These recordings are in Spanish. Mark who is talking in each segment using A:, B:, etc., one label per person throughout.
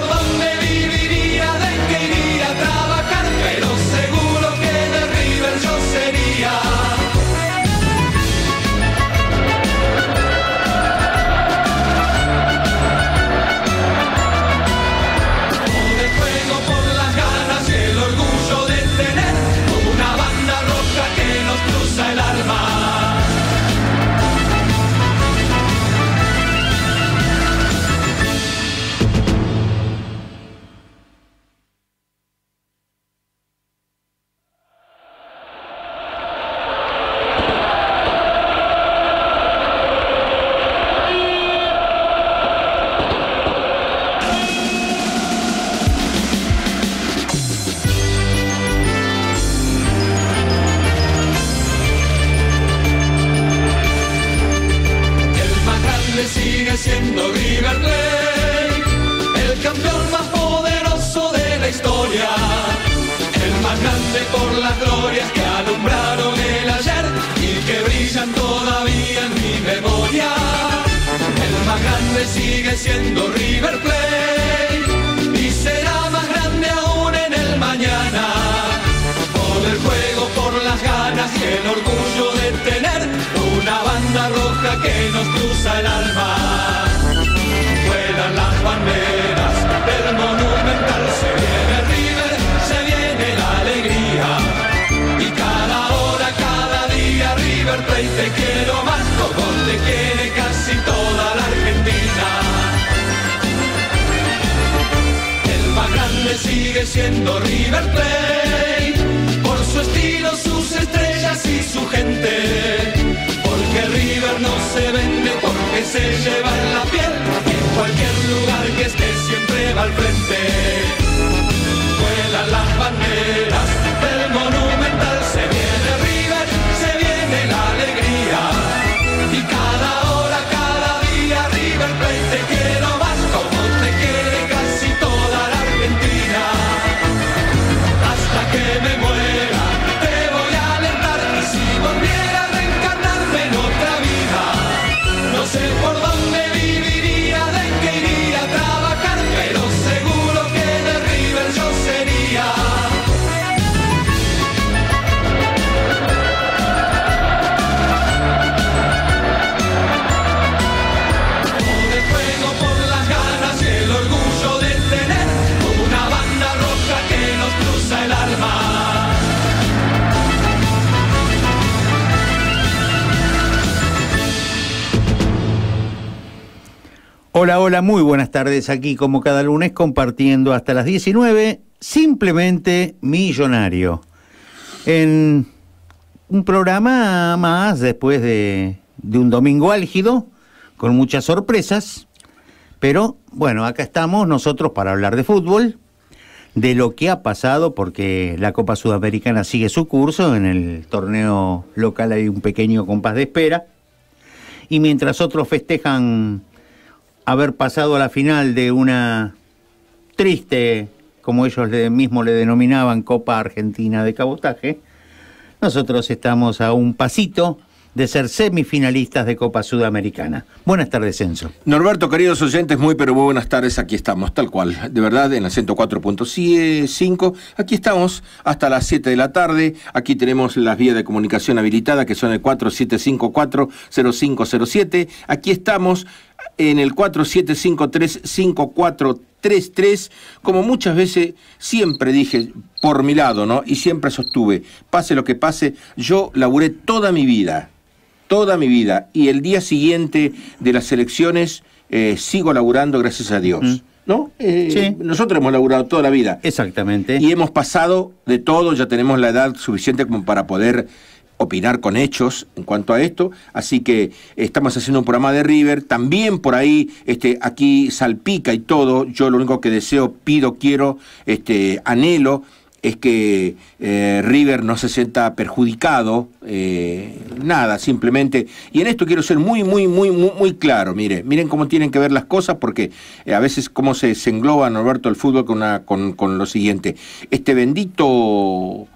A: Colombia. siendo River Plate. Por su estilo, sus estrellas y su gente. Porque River no se vende, porque se lleva en la piel. en cualquier lugar que esté siempre va al frente.
B: Hola, hola, muy buenas tardes. Aquí como cada lunes compartiendo hasta las 19, simplemente millonario. En un programa más después de, un domingo álgido, con muchas sorpresas, pero bueno, acá estamos nosotros para hablar de fútbol, de lo que ha pasado, porque la Copa Sudamericana sigue su curso, en el torneo local hay un pequeño compás de espera, y mientras otros festejan haber pasado a la final de una triste, como ellos mismo le denominaban, Copa Argentina de Cabotaje, nosotros estamos a un pasito de ser semifinalistas de Copa Sudamericana. Buenas tardes, Censo.
C: Norberto, queridos oyentes, muy pero muy buenas tardes. Aquí estamos, tal cual, de verdad, en la 104.5. Aquí estamos hasta las 7 de la tarde. Aquí tenemos las vías de comunicación habilitadas, que son el 4754-0507. Aquí estamos en el 47535433, como muchas veces siempre dije por mi lado, ¿no? Y siempre sostuve, pase lo que pase, yo laburé toda mi vida, toda mi vida, y el día siguiente de las elecciones eh, sigo laburando, gracias a Dios. Mm. ¿No? Eh, nosotros hemos laburado toda la vida. Exactamente. Y hemos pasado de todo, ya tenemos la edad suficiente como para poder opinar con hechos en cuanto a esto. Así que estamos haciendo un programa de River. También por ahí, este, aquí salpica y todo. Yo lo único que deseo, pido, quiero, este, anhelo es que eh, River no se sienta perjudicado, eh, nada, simplemente. Y en esto quiero ser muy, muy, muy, muy, muy claro, mire, miren cómo tienen que ver las cosas, porque eh, a veces cómo se, se engloba, Norberto, el fútbol con, una, con, con lo siguiente. Este bendito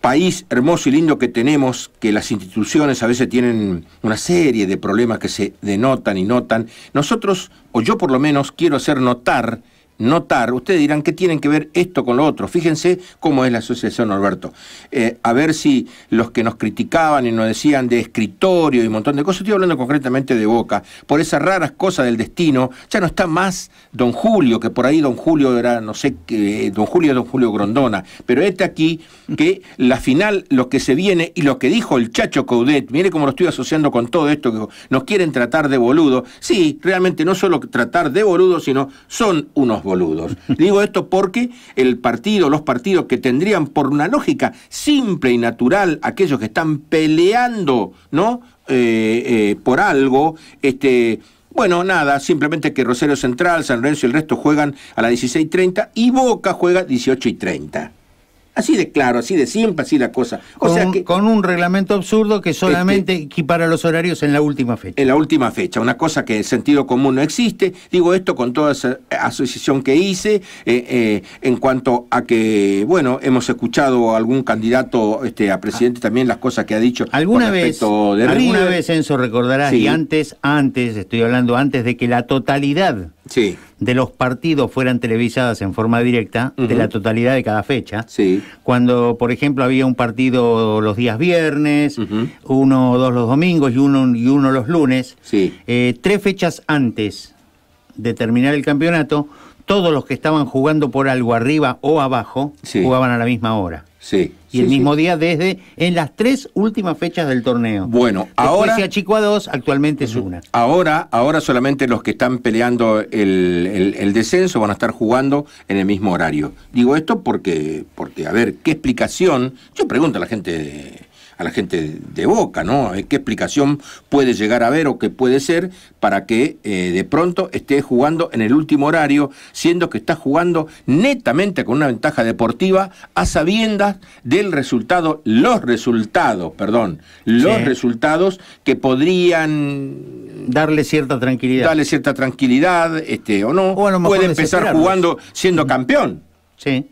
C: país hermoso y lindo que tenemos, que las instituciones a veces tienen una serie de problemas que se denotan y notan, nosotros, o yo por lo menos, quiero hacer notar notar, ustedes dirán, que tienen que ver esto con lo otro? Fíjense cómo es la Asociación Norberto. Eh, a ver si los que nos criticaban y nos decían de escritorio y un montón de cosas, estoy hablando concretamente de Boca, por esas raras cosas del destino, ya no está más don Julio, que por ahí don Julio era, no sé, que don Julio don Julio Grondona, pero este aquí, que la final, lo que se viene y lo que dijo el Chacho Caudet, mire cómo lo estoy asociando con todo esto, que nos quieren tratar de boludo. Sí, realmente no solo tratar de boludo, sino son unos boludos. Digo esto porque el partido, los partidos que tendrían por una lógica simple y natural aquellos que están peleando, ¿no? Eh, eh, por algo, este. Bueno, nada, simplemente que Rosario Central, San Lorenzo y el resto juegan a las 16.30 y Boca juega 18.30. Así de claro,
B: así de simple, así la cosa. O sea con un reglamento absurdo que solamente este, equipara los horarios en la última fecha.
C: En la última fecha, una cosa que en sentido común no existe. Digo esto con toda esa asociación que hice, eh, eh, en cuanto a que, bueno, hemos escuchado a algún candidato este, a presidente ah. también las cosas que ha dicho. ¿Alguna vez, de alguna
B: vez, Enzo, recordarás, y antes, antes, estoy hablando antes de que la totalidad sí de los partidos fueran televisadas en forma directa de la totalidad de cada fecha. Sí. Cuando, por ejemplo, había un partido los días viernes, uno o dos los domingos y uno, y uno los lunes, sí. Eh, tres fechas antes de terminar el campeonato, todos los que estaban jugando por algo arriba o abajo jugaban a la misma hora. Sí. Y el mismo día desde en las tres últimas fechas del torneo. Bueno, ahora. se achicó a dos, actualmente es una.
C: Ahora, ahora solamente los que están peleando el, descenso van a estar jugando en el mismo horario. Digo esto porque, porque a ver, ¿qué explicación? Yo pregunto a la gente a la gente de Boca, ¿no? Eh, ¿Qué explicación puede llegar a ver o qué puede ser para que eh, de pronto esté jugando en el último horario, siendo que está jugando netamente con una ventaja deportiva a sabiendas del resultado, los resultados, perdón, los resultados que podrían darle cierta tranquilidad. Darle cierta tranquilidad, este o no, o puede empezar jugando siendo campeón. Sí.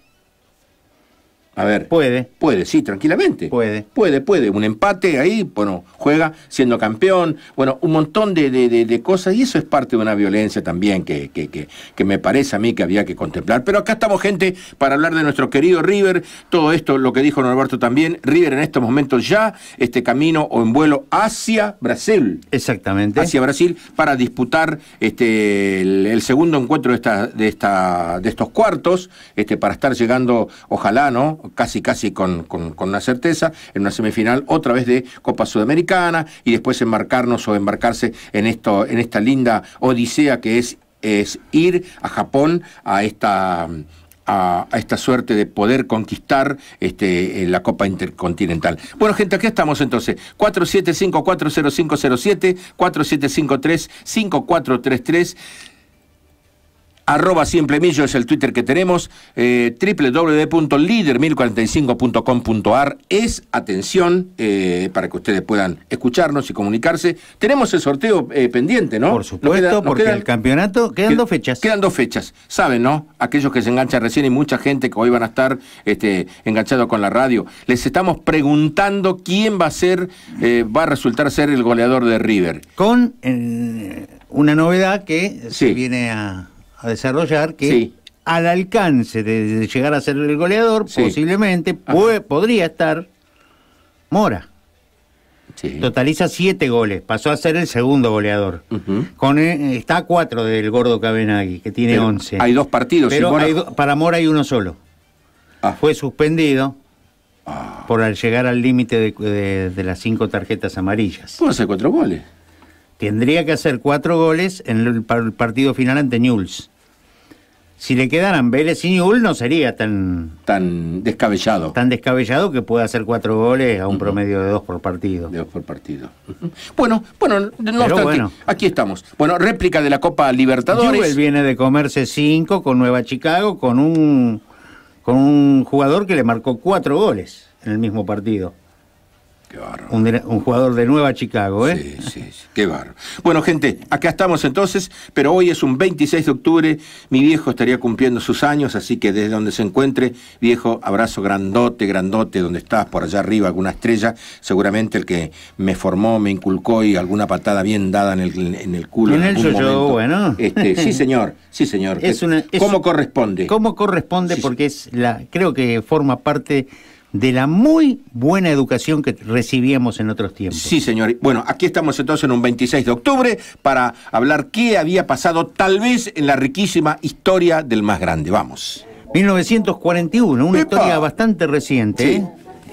C: A ver. Puede. Puede, sí, tranquilamente. Puede. Puede, puede. Un empate ahí, bueno, juega siendo campeón, bueno, un montón de, cosas y eso es parte de una violencia también que, que, que, que, me parece a mí que había que contemplar. Pero acá estamos, gente, para hablar de nuestro querido River. Todo esto, lo que dijo Norberto también, River en estos momentos ya, este camino o en vuelo hacia Brasil. Exactamente. Hacia Brasil para disputar este, el, segundo encuentro de, esta, de, esta, de estos cuartos, este, para estar llegando, ojalá, ¿no? casi casi con, con, una certeza, en una semifinal otra vez de Copa Sudamericana y después embarcarnos o embarcarse en, esto, en esta linda odisea que es, es ir a Japón a esta a, esta suerte de poder conquistar este, eh, la Copa Intercontinental. Bueno, gente, aquí estamos entonces. 47540507, 5433 arroba Millo es el Twitter que tenemos, eh, www.lider1045.com.ar es, atención, eh, para que ustedes puedan escucharnos y comunicarse. Tenemos el sorteo eh, pendiente, ¿no? Por supuesto, porque el
B: campeonato, quedan dos fechas.
C: Quedan dos fechas, saben, ¿no? Aquellos que se enganchan recién y mucha gente que hoy van a estar este, enganchados con la radio. Les estamos preguntando quién va a ser, eh, va a resultar ser el goleador de River.
B: Con una novedad que se viene a a desarrollar que al alcance de, llegar a ser el goleador, posiblemente podría estar Mora. Totaliza siete goles, pasó a ser el segundo goleador. Con, eh, está a cuatro del gordo Cabenagui, que tiene once. Hay dos partidos. Pero para Mora hay uno solo. Ah. Fue suspendido ah. por al llegar al límite de, las cinco tarjetas amarillas. Puede ser cuatro goles. Tendría que hacer cuatro goles en el, partido final ante Newell's. Si le quedaran Vélez y Newell no sería tan... Tan descabellado. Tan descabellado que pueda hacer cuatro goles a un promedio de dos por partido. De dos por partido.
C: Bueno, bueno, no obstante,
B: aquí estamos. Bueno, réplica de la Copa Libertadores. Newell viene de comerse cinco con Nueva Chicago, con un, con un jugador que le marcó cuatro goles en el mismo partido un, jugador de Nueva Chicago, ¿eh? Sí, sí, sí.
C: qué barro. Bueno, gente, acá estamos entonces, pero hoy es un 26 de octubre. Mi viejo estaría cumpliendo sus años, así que desde donde se encuentre, viejo, abrazo grandote, grandote, donde estás, por allá arriba, alguna estrella. Seguramente el que me formó, me inculcó y alguna patada bien dada en el, en el culo. En, en Yo, bueno. Este, sí, señor, sí,
B: señor. Es una, ¿Cómo corresponde? ¿Cómo corresponde? porque es la, creo que forma parte de la muy buena educación que recibíamos en otros tiempos. Sí, señor. Bueno, aquí
C: estamos entonces en un 26 de octubre para hablar qué había pasado tal vez en la riquísima
B: historia del más grande. Vamos. 1941, una historia bastante reciente.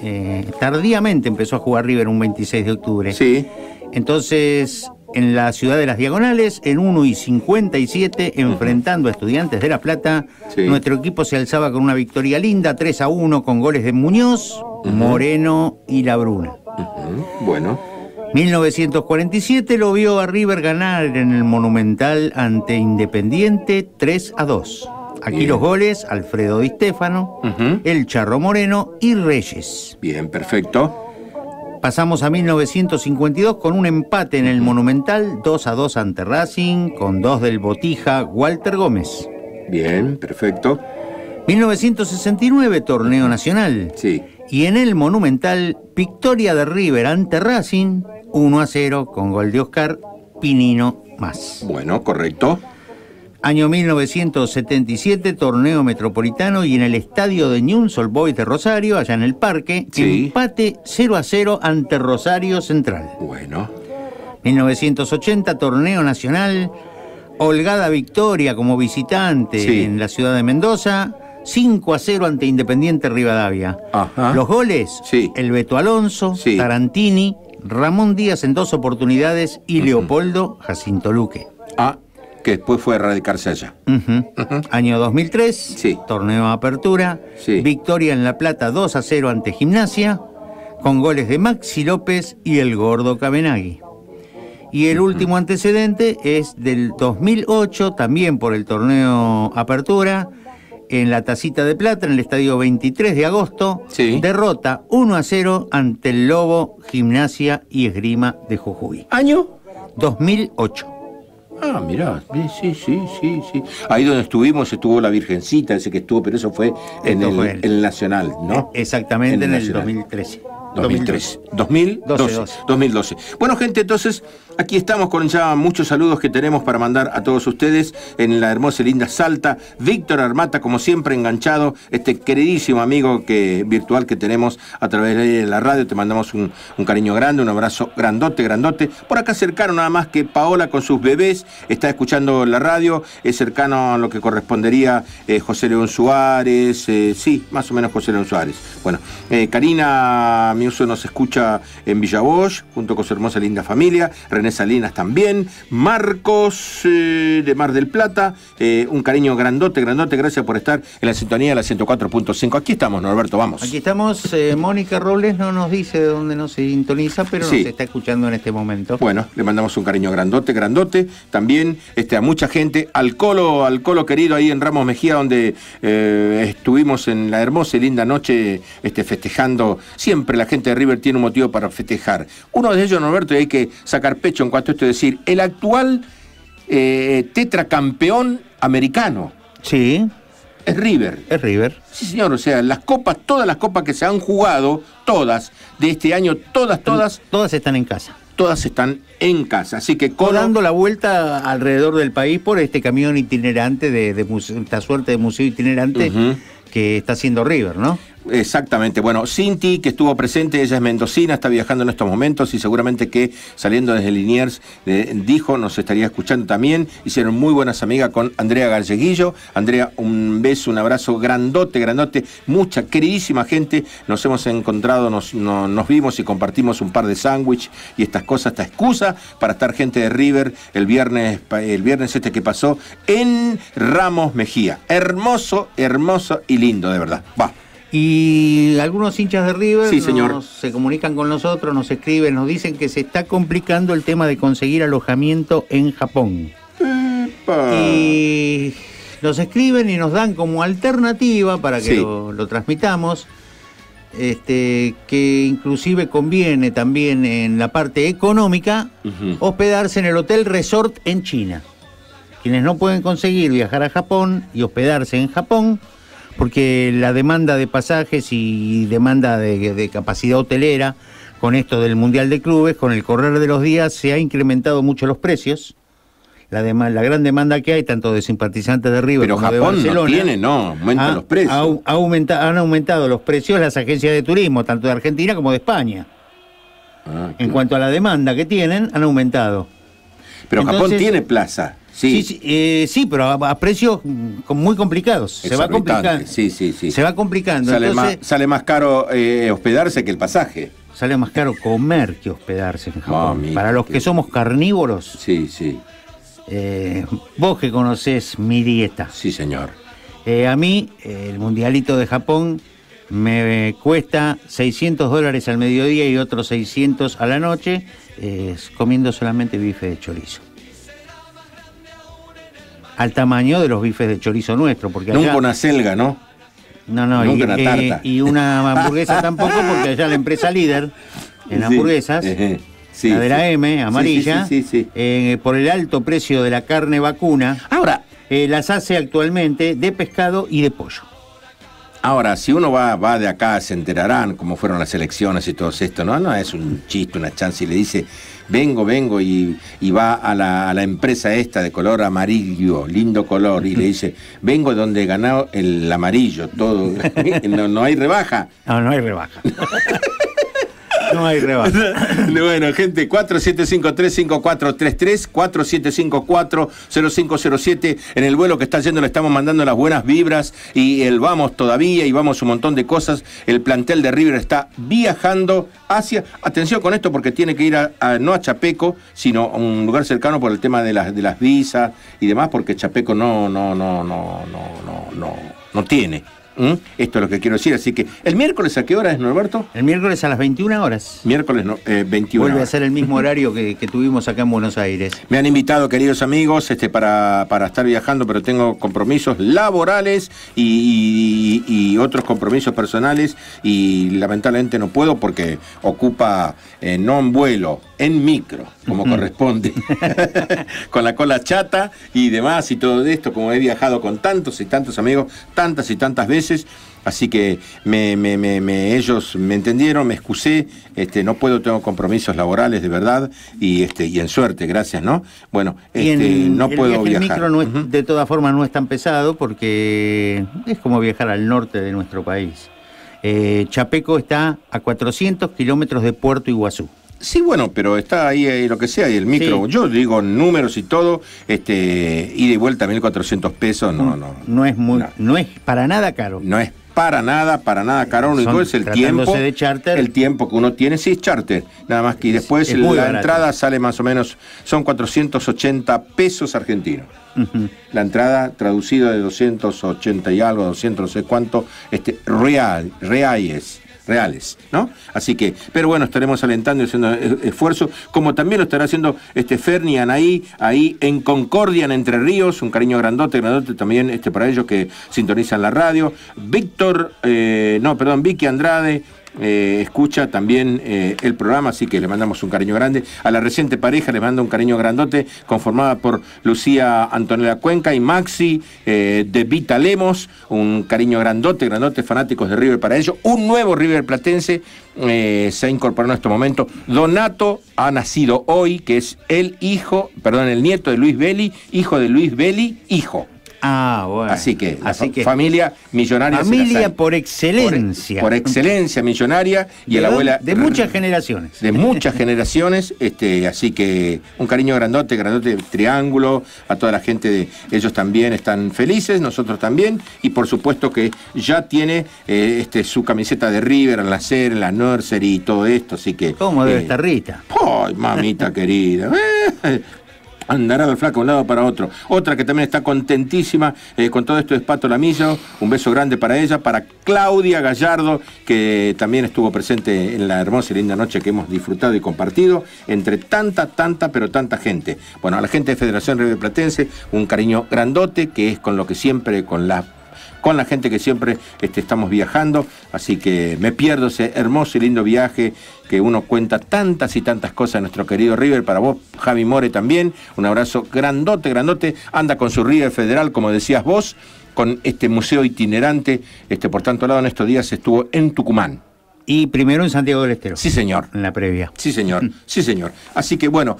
B: Eh, tardíamente empezó a jugar River un 26 de octubre. Sí. Entonces, en la ciudad de Las Diagonales, en 1 y 57, enfrentando a Estudiantes de La Plata. Nuestro equipo se alzaba con una victoria linda, 3 a 1, con goles de Muñoz, Moreno y La Bruna. Bueno. 1947 lo vio a River ganar en el Monumental ante Independiente 3 a 2. Aquí los goles, Alfredo Di Stefano, El Charro Moreno y Reyes. Bien, perfecto. Pasamos a 1952 con un empate en el Monumental, 2 a 2 ante Racing, con dos del Botija, Walter Gómez. Bien, perfecto. 1969, torneo nacional. Sí. Y en el Monumental, victoria de River ante Racing, 1 a 0, con gol de Oscar Pinino más. Bueno, correcto. Año 1977, torneo metropolitano y en el estadio de News de Rosario, allá en el parque, empate 0 a 0 ante Rosario Central. Bueno. 1980, torneo nacional, holgada victoria como visitante en la ciudad de Mendoza. 5 a 0 ante Independiente Rivadavia. Los goles, el Beto Alonso, Tarantini, Ramón Díaz en dos oportunidades y Leopoldo Jacinto Luque. Ah, que después fue a radicarse allá. Año 2003, sí. torneo apertura, victoria en La Plata 2 a 0 ante Gimnasia, con goles de Maxi López y el gordo Cabenagui. Y el último antecedente es del 2008, también por el torneo Apertura, en la Tacita de Plata, en el estadio 23 de agosto, derrota 1 a 0 ante el Lobo Gimnasia y Esgrima de Jujuy. ¿Año? 2008.
C: Ah, mirá, sí, sí, sí, sí. Ahí donde estuvimos estuvo la Virgencita, ese que estuvo, pero eso fue en, el, Nacional, ¿no? E, exactamente, en el, 2013. 2013. 2012. 2012. Bueno, gente, entonces Aquí estamos con ya muchos saludos que tenemos para mandar a todos ustedes en la hermosa y linda Salta. Víctor Armata, como siempre, enganchado, este queridísimo amigo que, virtual que tenemos a través de la radio. Te mandamos un, cariño grande, un abrazo grandote, grandote. Por acá cercano nada más que Paola con sus bebés, está escuchando la radio, es cercano a lo que correspondería eh, José León Suárez, eh, sí, más o menos José León Suárez. Bueno, eh, Karina Miuso nos escucha en Villavoz, junto con su hermosa y linda familia. René Salinas también, Marcos eh, de Mar del Plata, eh, un cariño grandote, grandote, gracias por estar en la sintonía de la 104.5. Aquí estamos, Norberto, vamos. Aquí
B: estamos, eh, Mónica Robles no nos dice de dónde nos sintoniza, pero se nos está escuchando en este momento. Bueno,
C: le mandamos un cariño grandote, grandote, también este, a mucha gente, al Colo, al Colo querido ahí en Ramos Mejía, donde estuvimos en la hermosa y linda noche este, festejando, siempre la gente de River tiene un motivo para festejar. Uno de ellos, Norberto, y hay que sacar pecho en cuanto a esto, decir, el actual eh, tetracampeón americano. Sí. Es River. Es River. Sí, señor, o sea, las copas, todas las copas que
B: se han jugado, todas, de este año, todas, todas. Todas están en casa. Todas están en casa, así que... Dando la vuelta alrededor del país por este camión itinerante, de, esta suerte de museo itinerante que está haciendo River, ¿no? Exactamente.
C: Bueno, Cinti, que estuvo presente, ella es mendocina, está viajando en estos momentos y seguramente que saliendo desde Liniers eh, dijo, nos estaría escuchando también. Hicieron muy buenas amigas con Andrea Galleguillo. Andrea, un beso, un abrazo grandote, grandote. Mucha, queridísima gente. Nos hemos encontrado, nos, nos vimos y compartimos un par de sándwich y estas cosas, esta excusa para estar gente de River el viernes, el viernes este que pasó en Ramos Mejía. Hermoso, hermoso y lindo, de verdad. Va.
B: Y algunos hinchas de River se comunican con nosotros, nos escriben, nos dicen que se está complicando el tema de conseguir alojamiento en Japón. Y nos escriben y nos dan como alternativa para que lo, transmitamos. Este, que inclusive conviene también en la parte económica hospedarse en el Hotel Resort en China. Quienes no pueden conseguir viajar a Japón y hospedarse en Japón, porque la demanda de pasajes y demanda de, capacidad hotelera con esto del Mundial de Clubes, con el correr de los días, se ha incrementado mucho los precios. La, gran demanda que hay, tanto de simpatizantes de River como de Barcelona. No tiene, no, aumentan los precios. han aumentado los precios las agencias de turismo, tanto de Argentina como de España. Ah, en cuanto a la demanda que tienen, han aumentado. Pero Japón tiene plaza. Sí, eh, sí, pero a, precios mm, muy complicados. Se va complicando. Sí, sí, sí. Se va complicando. Sale, más, caro
C: eh, hospedarse que el pasaje.
B: Sale más caro comer que hospedarse en Japón. Para los que... somos carnívoros. Sí, sí. Eh, vos que conocés mi dieta. Sí, señor. a mí, el mundialito de Japón me cuesta 600 dólares al mediodía y otros 600 a la noche, comiendo solamente bife de chorizo al tamaño de los bifes de chorizo nuestro. Porque allá... Nunca una selga, ¿no? No, no, y, una eh, y una hamburguesa tampoco, porque allá la empresa líder en hamburguesas, la de la M, amarilla, eh, por el alto precio de la carne vacuna, ahora eh, las hace actualmente de pescado y de pollo. Ahora, si uno va, va de acá, se
C: enterarán cómo fueron las elecciones y todo esto, ¿no? No es un chiste, una chance, y le dice, vengo, vengo, y, va a la, a la, empresa esta de color amarillo, lindo color, y le dice, vengo donde he ganado el amarillo, todo. No, no hay rebaja.
B: No, no hay rebaja.
C: No hay rebaja. bueno, gente, 4754-0507. En el vuelo que está yendo le estamos mandando las buenas vibras y el vamos todavía y vamos un montón de cosas. El plantel de River está viajando hacia. Atención con esto porque tiene que ir no a Chapeco, sino a un lugar cercano por el tema de las, de las visas y demás, porque Chapeco no, no, no, no, no, no, no, no tiene ¿Mm? Esto es lo que quiero decir. Así que, ¿el miércoles a qué hora es, Norberto?
B: El miércoles a las 21 horas. Miércoles 21. Eh, Vuelve a ser el mismo horario que, tuvimos acá en Buenos Aires.
C: Me han invitado, queridos amigos, este, para, para estar viajando, pero tengo compromisos laborales y, otros compromisos personales y lamentablemente no puedo porque ocupa eh, no en vuelo, en micro, como corresponde, con la cola chata y demás y todo esto, como he viajado con tantos y tantos amigos, tantas y tantas veces. Así que me, ellos me entendieron, me excusé, este, no puedo, tengo compromisos laborales de verdad y, este, y en suerte, gracias, ¿no? Bueno, este, no puedo viajar.
B: micro de todas formas no es tan pesado porque es como viajar al norte de nuestro país. Eh, Chapeco está a 400 kilómetros de Puerto Iguazú. Sí, bueno, pero está ahí, lo que
C: sea, y el micro. Yo digo números y todo, este, y de vuelta 1.400 pesos,
B: no, mm, no. No es muy, no. es para nada caro. No es
C: para nada, para nada caro. Lo único es el tiempo. el tiempo que uno tiene, sí, es charter. Nada más que. después la entrada sale más o menos, son 480 pesos argentinos. La entrada traducida de 280 y algo, 200, no sé cuánto, este, real, reales reales, ¿no? Así que, pero bueno, estaremos alentando y haciendo esfuerzo, como también lo estará haciendo este Ferni ahí, ahí en Concordia, en Entre Ríos, un cariño grandote, grandote también este, para ellos que sintonizan la radio, Víctor, eh, no, perdón, Vicky Andrade, eh, escucha también eh, el programa, así que le mandamos un cariño grande. A la reciente pareja le mando un cariño grandote, conformada por Lucía Antonella Cuenca y Maxi eh, de Vita Lemos, un cariño grandote, grandote, fanáticos de River para ellos. Un nuevo River Platense se ha incorporado en este momento. Donato ha nacido hoy, que es el hijo, perdón, el nieto de Luis Belli, hijo de Luis Belli, hijo.
B: Ah, bueno.
C: Así que, Así que familia millonaria. Familia
B: por excelencia. Por, excelencia
C: millonaria y de, la abuela. De muchas
B: generaciones.
C: De muchas generaciones. Este, así que un cariño grandote, grandote triángulo, a toda la gente de ellos también están felices, nosotros también. Y por supuesto que ya tiene eh, este, su camiseta de River, la ser, la Nursery y todo esto. Así que. ¿Cómo debe eh, estar Rita? Ay, mamita querida. Eh, Andará del flaco de un lado para otro. Otra que también está contentísima eh, con todo esto es Pato Lamillo. Un beso grande para ella, para Claudia Gallardo, que también estuvo presente en la hermosa y linda noche que hemos disfrutado y compartido entre tanta, tanta, pero tanta gente. Bueno, a la gente de Federación Río Platense, un cariño grandote, que es con lo que siempre, con la con la gente que siempre este, estamos viajando. Así que me pierdo ese hermoso y lindo viaje que uno cuenta tantas y tantas cosas a nuestro querido River. Para vos, Javi More también. Un abrazo grandote, grandote. Anda con su River Federal, como decías vos, con este museo itinerante. Este, por tanto lado, en estos días estuvo en Tucumán. Y primero en Santiago del Estero. Sí, señor. En la previa. Sí, señor. Sí, señor. Así que bueno,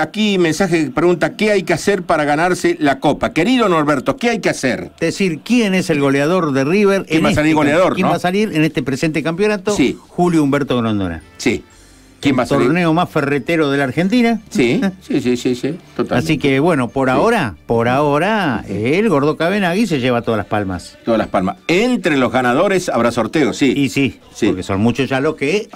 C: Aquí mensaje que pregunta, ¿qué hay que hacer para ganarse la Copa? Querido Norberto,
B: ¿qué hay que hacer? Es decir, ¿quién es el goleador de River? ¿Quién va a salir este goleador? ¿Quién va a salir en este presente campeonato? Sí. Julio Humberto Grondona. Sí. ¿Quién va a torneo más ferretero de la Argentina. Sí, sí, sí, sí, sí, totalmente. Así que bueno, por ahora, por ahora, el Gordo Cabenagui se lleva todas las palmas. Todas las palmas.
C: Entre los ganadores habrá sorteo, sí. Y sí,
B: sí. porque son muchos ya los que,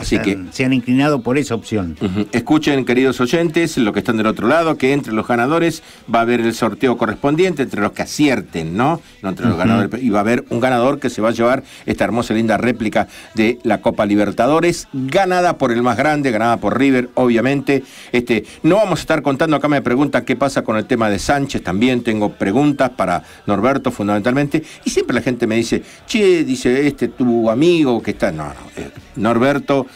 B: se han inclinado por esa opción.
C: Escuchen, queridos oyentes, los que están del otro lado, que entre los ganadores va a haber el sorteo correspondiente, entre los que acierten, ¿no? entre los ganadores. Y va a haber un ganador que se va a llevar esta hermosa, linda réplica de la Copa Libertadores, ganada por el más grande ganada por River, obviamente. Este, no vamos a estar contando, acá me preguntan qué pasa con el tema de Sánchez, también tengo preguntas para Norberto fundamentalmente. Y siempre la gente me dice, che, dice este tu amigo que está. No, no, eh, Norberto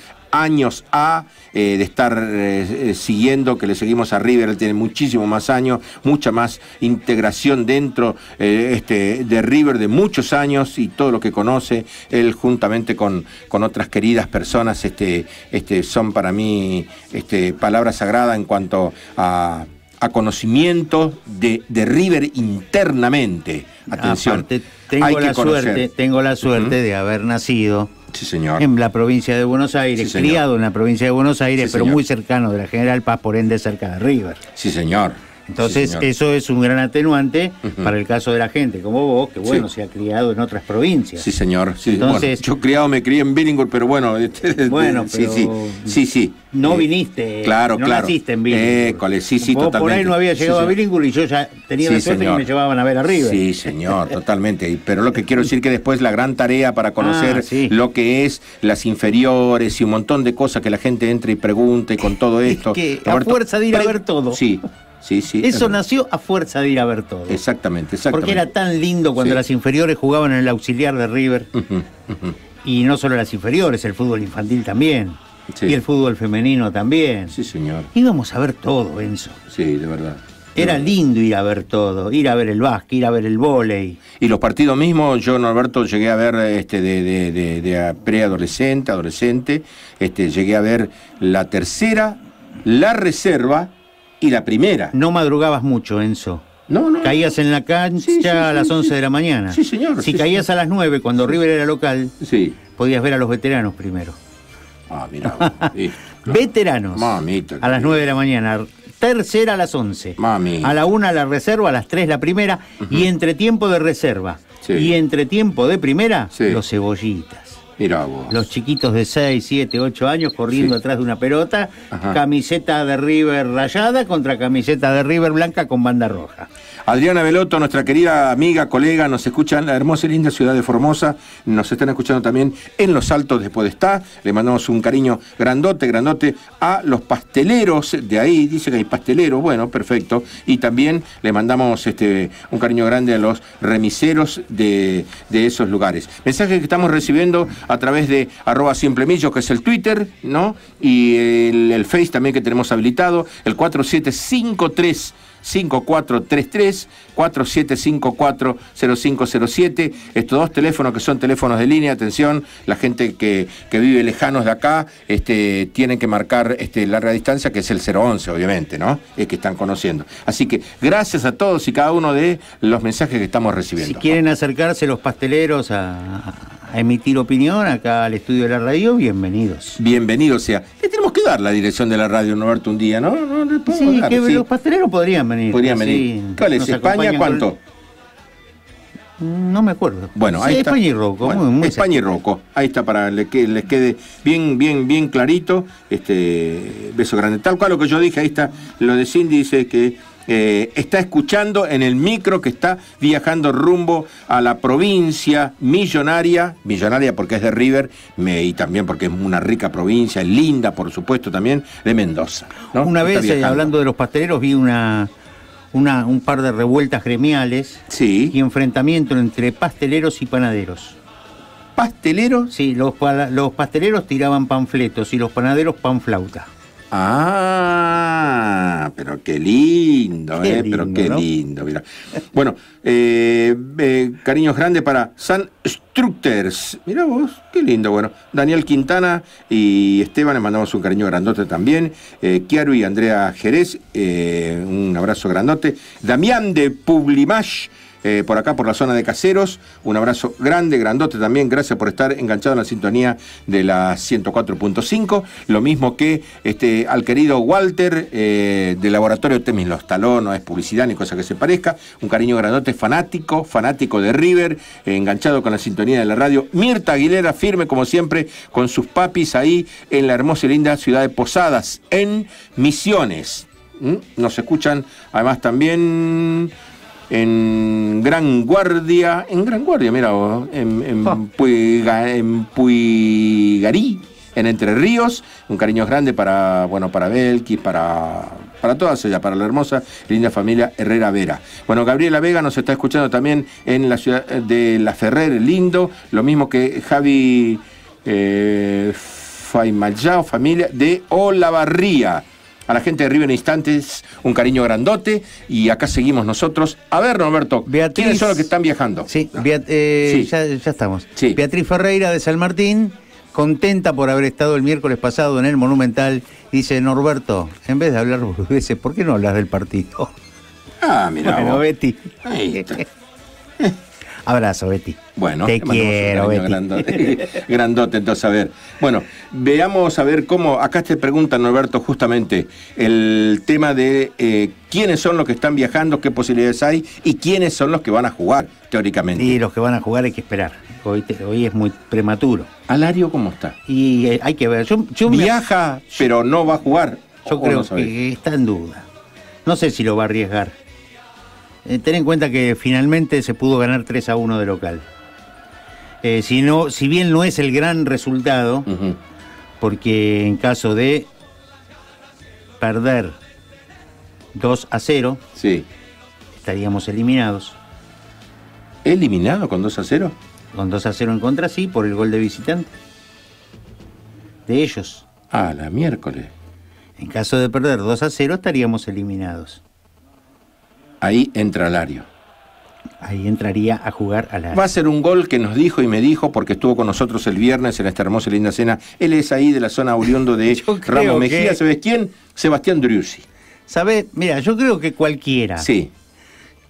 C: años A eh, de estar eh, siguiendo, que le seguimos a River, él tiene muchísimo más años, mucha más integración dentro eh, este, de River de muchos años y todo lo que conoce, él juntamente con, con otras queridas personas, este, este, son para mí este, palabra sagrada en cuanto a a conocimiento de, de, River internamente.
B: Atención. suerte, tengo, la suerte, tengo la suerte de haber nacido Sí, señor. En la provincia de Buenos Aires, criado en la provincia de Buenos Aires, pero muy cercano de la General Paz, por ende cerca de River. Sí, señor. Entonces, eso es un gran atenuante para el caso de la gente como vos, que bueno, se ha criado en otras
C: provincias. Sí, señor. Entonces, yo criado me crié en Billingwood, pero bueno, este, este, bueno pero sí, sí, sí, No eh, viniste, claro, no claro. naciste en Billingwood. sí, sí, vos Por ahí no había llegado a
B: Billingwood y yo ya tenía la suerte que me llevaban a ver arriba.
C: Sí, señor, totalmente. Pero lo que quiero decir que después la gran tarea para ah, conocer lo que es las inferiores y un montón de cosas que la gente entre y pregunte con todo esto. Es
B: fuerza de ir a ver todo. Sí, eso nació a fuerza de ir a ver todo. Exactamente, exactamente. Porque era tan lindo cuando las inferiores jugaban en el auxiliar de River. Y no solo las inferiores, el fútbol infantil también. Y el fútbol femenino también. Sí, señor. Íbamos a ver todo, Enzo. Sí, de verdad. Era lindo ir a ver todo, ir a ver el básquet, ir a ver el vóley.
C: Y los partidos mismos, yo Norberto llegué a ver este, de, preadolescente, adolescente, este, llegué a ver la tercera, la reserva
B: y la primera. No madrugabas mucho, Enzo. No, no. Caías en la cancha a las 11 de la mañana. Sí, señor. Si caías a las 9, cuando River era local, podías ver a los veteranos primero. Ah, mira. veteranos. Mamita. A las 9 de la mañana. Tercera a las 11. Mami. A la 1 la reserva, a las 3 la primera. Y entre tiempo de reserva y entre tiempo de primera, los cebollitas vos. Los chiquitos de 6, 7, 8 años corriendo atrás de una pelota, camiseta de River rayada contra camiseta de River blanca con banda roja.
C: Adriana Veloto, nuestra querida amiga, colega, nos escuchan. en la hermosa y linda ciudad de Formosa, nos están escuchando también en Los Altos de Podestá, le mandamos un cariño grandote, grandote a los pasteleros de ahí, dice que hay pasteleros, bueno, perfecto, y también le mandamos este, un cariño grande a los remiseros de, esos lugares. Mensaje que estamos recibiendo a través de arroba millo, que es el Twitter, ¿no? Y el, Face también que tenemos habilitado, el 47535433, 47540507. Estos dos teléfonos que son teléfonos de línea, atención, la gente que, vive lejanos de acá este, tienen que marcar este, larga distancia, que es el 011, obviamente, ¿no? Es que están conociendo. Así que gracias a todos y cada uno de los mensajes que
B: estamos recibiendo. Si quieren acercarse los pasteleros a, a emitir opinión acá al estudio de la radio, bienvenidos. Bienvenidos, o sea, le tenemos que dar la dirección de la radio, Norberto, un día, ¿no? sí, que los pasteleros podrían venir. Podrían venir. ¿Cuál es? ¿España cuánto? No me acuerdo. Bueno, ahí está.
C: España y roco. España y roco. Ahí está, para que les quede bien, bien, bien clarito. Este beso grande. Tal cual lo que yo dije, ahí está. Lo de Cindy dice que está escuchando en el micro que está viajando rumbo a la provincia millonaria, millonaria porque es de River y también porque es una rica provincia, linda por supuesto también, de Mendoza.
B: Una vez, eh, hablando de los pasteleros, vi una, un par de revueltas gremiales sí. y enfrentamiento entre pasteleros y panaderos. ¿Pasteleros? Sí, los, los pasteleros tiraban panfletos y los panaderos panflauta.
C: Ah, pero qué lindo, eh, pero qué lindo. Mira. Bueno, eh, eh, cariños grandes para San Structers. Mira vos, qué lindo. Bueno, Daniel Quintana y Esteban, les mandamos un cariño grandote también. Eh, Kiaru y Andrea Jerez, eh, un abrazo grandote. Damián de Publimash. Eh, por acá, por la zona de Caseros. Un abrazo grande, grandote también. Gracias por estar enganchado en la sintonía de la 104.5. Lo mismo que este, al querido Walter eh, del laboratorio Temis Los Talón, no es publicidad ni cosa que se parezca. Un cariño grandote, fanático, fanático de River, eh, enganchado con la sintonía de la radio. Mirta Aguilera, firme como siempre, con sus papis ahí en la hermosa y linda ciudad de Posadas, en Misiones. ¿Mm? Nos escuchan además también en Gran Guardia, en Gran Guardia, mira en, en, en Entre Ríos. Un cariño grande para, bueno, para Belkis, para, para todas ellas, para la hermosa, linda familia Herrera Vera. Bueno, Gabriela Vega nos está escuchando también en la ciudad de La Ferrer, lindo, lo mismo que Javi eh, familia de Olavarría. A la gente de River Instantes, un cariño grandote. Y acá seguimos nosotros. A ver, Norberto, ¿quiénes son los
B: que están viajando? Sí, eh, Ya, estamos. Beatriz Ferreira de San Martín, contenta por haber estado el miércoles pasado en el Monumental. Dice, Norberto, en vez de hablar burgueses, ¿por qué no hablas del partido?
C: Ah, mira. Bueno, Betty.
B: Abrazo, Betty. Bueno, te quiero, Betty.
C: Grandote, entonces, a ver. Bueno, veamos a ver cómo. Acá te preguntan, Norberto, justamente el tema de eh, quiénes son los que están viajando, qué posibilidades hay y quiénes son los que van a jugar,
B: teóricamente. Y los que van a jugar hay que esperar. Hoy, es muy prematuro. ¿Alario cómo está? Y eh, hay que ver. Viaja, pero no va a jugar. Yo creo que está en duda. No sé si lo va a arriesgar. Eh, ten en cuenta que finalmente se pudo ganar 3 a 1 de local. Eh, si, bien no es el gran resultado, porque en caso de perder 2 a 0, estaríamos eliminados. ¿Eliminado con 2 a 0? Con 2 a 0 en contra, sí, por el gol de visitante. De ellos. Ah, la miércoles. En caso de perder 2 a 0 estaríamos eliminados ahí entra Alario. Ahí entraría a jugar Alario. Va a
C: ser un gol que nos dijo y me dijo, porque estuvo con nosotros el viernes en esta hermosa y linda cena. Él es ahí de la zona oriundo de Ramos Mejía. ¿Sabes quién? Sebastián Driussi.
B: ¿Sabes? Mira, yo creo que cualquiera sí.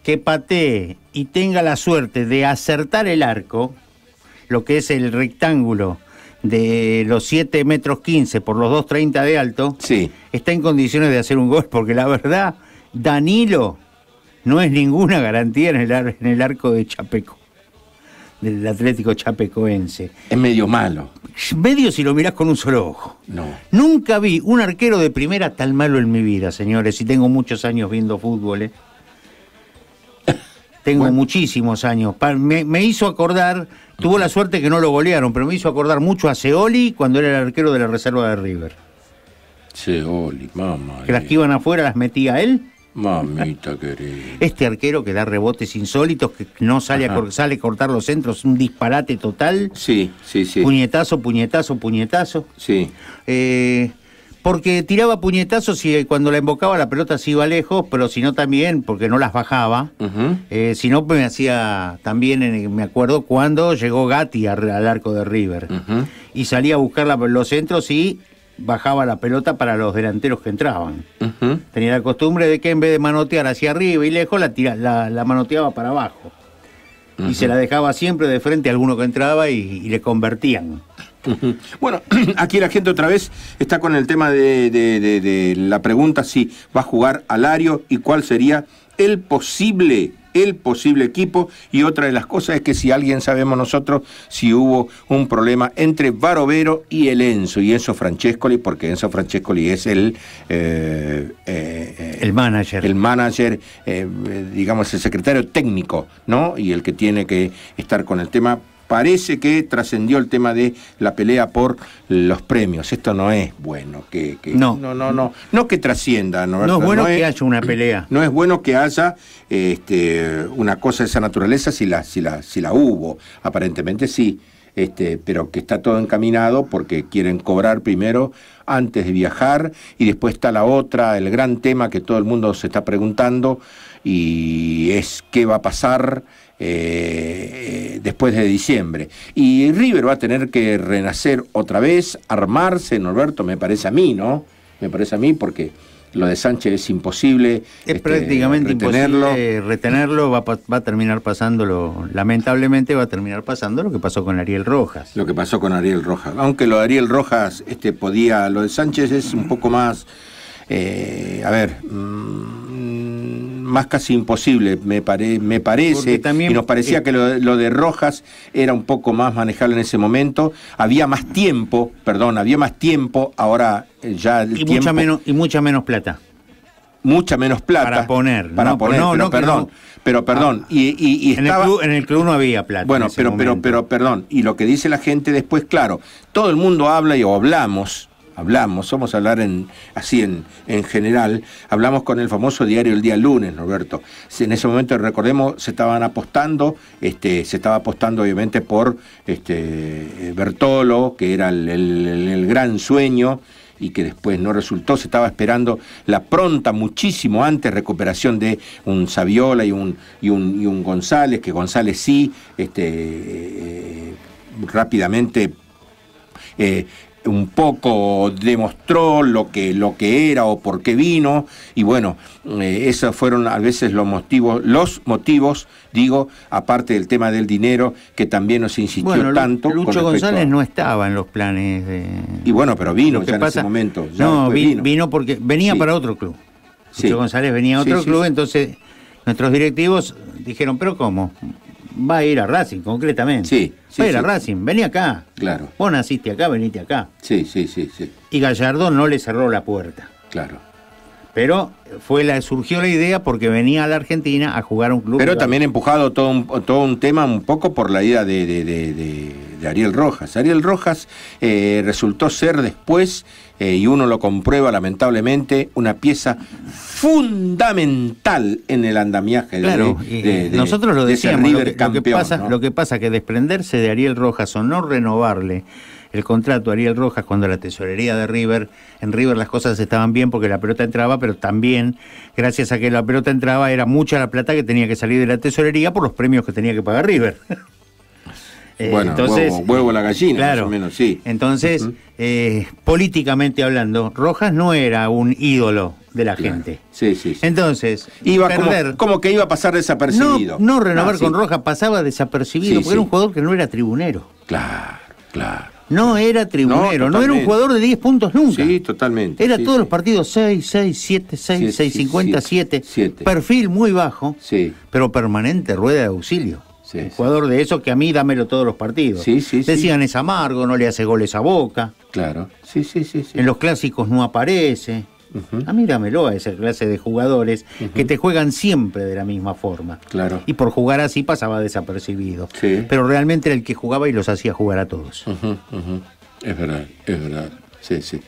B: que patee y tenga la suerte de acertar el arco, lo que es el rectángulo de los 7 metros 15 por los 2.30 de alto, sí. está en condiciones de hacer un gol, porque la verdad, Danilo no es ninguna garantía en el, arco de Chapeco, del Atlético Chapecoense. Es medio malo. Medio si lo mirás con un solo ojo. No. Nunca vi un arquero de primera tan malo en mi vida, señores, y tengo muchos años viendo fútbol. ¿eh? Tengo muchísimos años. Me, hizo acordar, tuvo la suerte que no lo golearon, pero me hizo acordar mucho a Seoli cuando era el arquero de la reserva de River. Seoli, mamá. Que las que iban afuera las metía él Mamita querida. Este arquero que da rebotes insólitos, que no sale, a, sale a cortar los centros, un disparate total. Sí, sí, sí. Puñetazo, puñetazo, puñetazo. Sí. Eh, porque tiraba puñetazos y eh, cuando la embocaba la pelota se iba lejos, pero si no también, porque no las bajaba. Eh, si no, me hacía también, me acuerdo, cuando llegó Gatti al, arco de River. Y salía a buscar los centros y bajaba la pelota para los delanteros que entraban. Tenía la costumbre de que en vez de manotear hacia arriba y lejos, la, la, manoteaba para abajo. Y se la dejaba siempre de frente a alguno que entraba y, le convertían. Bueno, aquí la gente otra vez está con el tema de, de la pregunta si
C: va a jugar Alario y cuál sería el posible el posible equipo y otra de las cosas es que si alguien sabemos nosotros si hubo un problema entre Barovero y el Enzo y Enzo Francescoli porque Enzo Francescoli es el eh, eh, el manager el manager eh, digamos el secretario técnico no y el que tiene que estar con el tema parece que trascendió el tema de la pelea por los premios. Esto no es bueno que, no. no. no, no, que trascienda, ¿no? es bueno que
B: haya una pelea.
C: No es bueno que haya este, una cosa de esa naturaleza si la, si la, si la hubo. Aparentemente sí. Este, pero que está todo encaminado porque quieren cobrar primero antes de viajar y después está la otra, el gran tema que todo el mundo se está preguntando y es qué va a pasar eh, eh, después de diciembre. Y River va a tener que renacer otra vez, armarse, Norberto, me parece a mí, ¿no? Me parece a mí porque lo de Sánchez es
B: imposible. Es este, prácticamente imposible retenerlo, va, a terminar pasándolo, lamentablemente va a terminar pasando lo que pasó con Ariel Rojas. Lo que pasó con Ariel Rojas. Aunque
C: lo de Ariel Rojas este, podía, lo de Sánchez es un poco más, eh, a ver, mm, más casi imposible, me, pare, me parece. También, y nos parecía que lo, de Rojas era un poco más manejable en ese momento. Había más tiempo, perdón, había más tiempo, ahora eh, ya el y Mucha menos, y mucha menos plata. Mucha menos plata. Para poner. Para no, poner, no, perdón, pero perdón. Ah. y, estaba, en, el club, no había plata. Bueno, pero, pero, pero perdón. Y lo que dice la gente después, claro, todo el mundo habla y o hablamos hablamos, vamos a hablar en, así en, en general, hablamos con el famoso diario El Día Lunes, Norberto. En ese momento, recordemos, se estaban apostando, este, se estaba apostando obviamente por este, eh, Bertolo, que era el, gran sueño y que después no resultó. Se estaba esperando la pronta, muchísimo antes, recuperación de un Saviola y un, y un, y González, que González sí este, eh, eh, rápidamente un poco demostró lo que, lo que era o por qué vino, y bueno, eh, esos fueron a veces los motivos, los motivos, digo, aparte del tema del dinero, que también nos insistió tanto. Lucho González no
B: estaba en los planes
C: de... Y bueno, pero vino en ese momento. no, vino.
B: porque venía para otro club. Lucho González venía a otro club, entonces nuestros directivos dijeron, pero ¿cómo? va a ir a Racing, concretamente. Sí, Va a ir a Racing, vení acá. Claro. Vos naciste acá, veniste acá.
C: Sí, sí, sí, sí.
B: Y Gallardo no le cerró la puerta. Claro. Pero fue la, surgió la idea porque venía a la Argentina a jugar a un club. Pero también empujado todo un,
C: todo un tema un poco por la idea de de Ariel Rojas. Ariel Rojas eh, resultó ser después, eh, y uno lo comprueba lamentablemente, una pieza
B: fundamental en el andamiaje claro, de, de, eh, nosotros lo decíamos, lo que, lo que pasa, lo que pasa que desprenderse de Ariel Rojas o no renovarle el contrato a Ariel Rojas cuando la tesorería de River, en River las cosas estaban bien porque la pelota entraba, pero también gracias a que la pelota entraba era mucha la plata que tenía que salir de la tesorería por los premios que tenía que pagar River. Eh, bueno, entonces, huevo, la gallina, menos, sí. Entonces, eh, políticamente hablando, Rojas no era un ídolo de la gente. Sí, sí, Entonces, iba perder,
C: como, que iba a pasar desapercibido. No, renovar ah, con Rojas
B: pasaba desapercibido, porque era un jugador que no era tribunero. Claro, claro. No era tribunero, no, era un jugador de 10 puntos nunca. Sí, totalmente. Era todos los partidos 6, 6, 7, 6, 6, 50, 7. Perfil muy bajo, sí. pero permanente rueda de auxilio un jugador de eso que a mí dámelo todos los partidos. Decían es amargo, no le hace goles a boca. Claro, sí, sí, sí. En los clásicos no aparece. A mí dámelo a esa clase de jugadores que te juegan siempre de la misma forma. Claro. Y por jugar así pasaba desapercibido. Pero realmente era el que jugaba y los hacía jugar a todos. es verdad, es verdad sí, sí.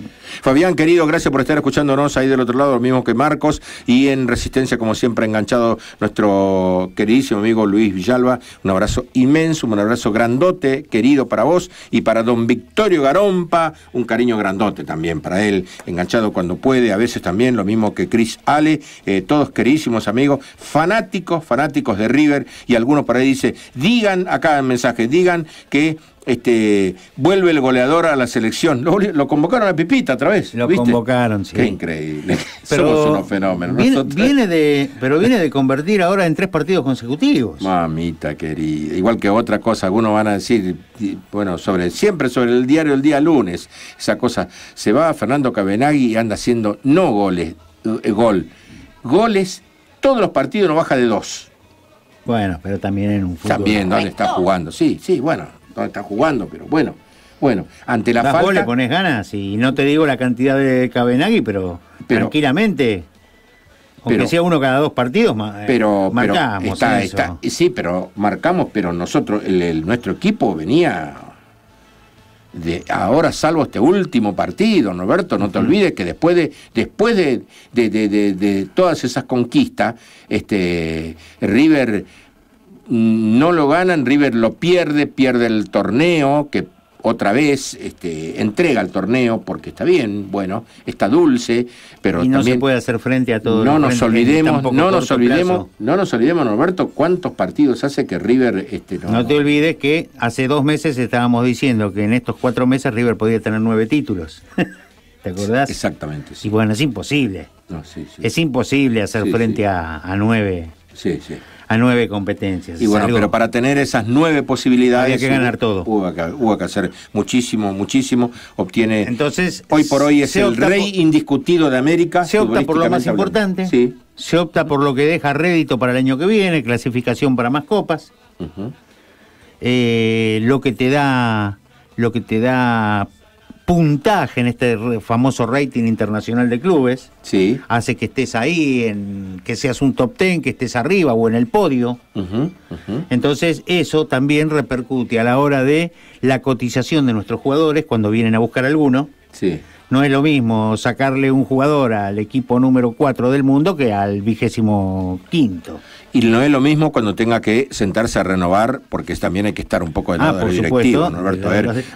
C: Fabián, querido, gracias por estar escuchándonos ahí del otro lado, lo mismo que Marcos, y en Resistencia, como siempre, enganchado nuestro queridísimo amigo Luis Villalba. Un abrazo inmenso, un abrazo grandote, querido para vos, y para don Victorio Garompa, un cariño grandote también para él, enganchado cuando puede, a veces también, lo mismo que Chris Ale, eh, todos queridísimos amigos, fanáticos, fanáticos de River, y algunos por ahí dice, digan acá en mensaje, digan que este, vuelve el goleador a la
B: selección. Lo, convocaron a Pipita otra vez. Lo convocaron, sí. Qué
C: increíble. Pero Somos unos fenómenos.
B: Viene, de, pero viene de convertir ahora en tres partidos consecutivos.
C: Mamita querida. Igual que otra cosa, algunos van a decir, bueno, sobre siempre sobre el diario el día lunes, esa cosa. Se va Fernando Cabenagui y anda haciendo no goles, eh, gol. Goles, todos los partidos no baja de dos.
B: Bueno, pero también en un
C: fútbol. También, ¿dónde está jugando? Sí, sí, bueno está jugando, pero bueno. Bueno, ante la falta... Vos le
B: pones ganas y no te digo la cantidad de Cabenagui, pero, tranquilamente, aunque pero, sea uno cada dos partidos, eh, pero, marcamos
C: sí, pero marcamos, pero nosotros, nuestro equipo venía de ahora salvo este último partido, Norberto, no te olvides que después de, después de, de, de todas esas conquistas, este River no lo ganan, River lo pierde, pierde el torneo, que otra vez este, entrega el torneo porque está bien, bueno, está dulce, pero y no también, se puede hacer frente a todo. No nos olvidemos, no nos olvidemos, no nos olvidemos, Norberto, cuántos partidos hace que River este, no... te
B: olvides que hace dos meses estábamos diciendo que en estos cuatro meses River podía tener nueve títulos. ¿Te acordás? Exactamente. Y bueno, es imposible. No, sí, sí. Es imposible hacer frente a, a nueve. Sí, sí a nueve competencias. Y bueno, pero para tener esas nueve posibilidades. Había que ganar
C: todo. Hubo que, hacer muchísimo, muchísimo. Obtiene. Entonces. Hoy por hoy es el rey indiscutido de América. Se opta por lo más
B: importante. Sí. Se opta por lo que deja rédito para el año que viene, clasificación para más copas. Eh, lo que te da. Lo que te da puntaje en este famoso rating internacional de clubes. Sí. Hace que estés ahí, en, que seas un top ten, que estés arriba o en el podio. Entonces eso también repercute a la hora de la cotización de nuestros jugadores cuando vienen a buscar alguno. Sí. No es lo mismo sacarle un jugador al equipo número 4 del mundo que al vigésimo quinto.
C: Y no es lo mismo cuando tenga que sentarse a renovar, porque también hay que estar un poco del ah, lado del directivo,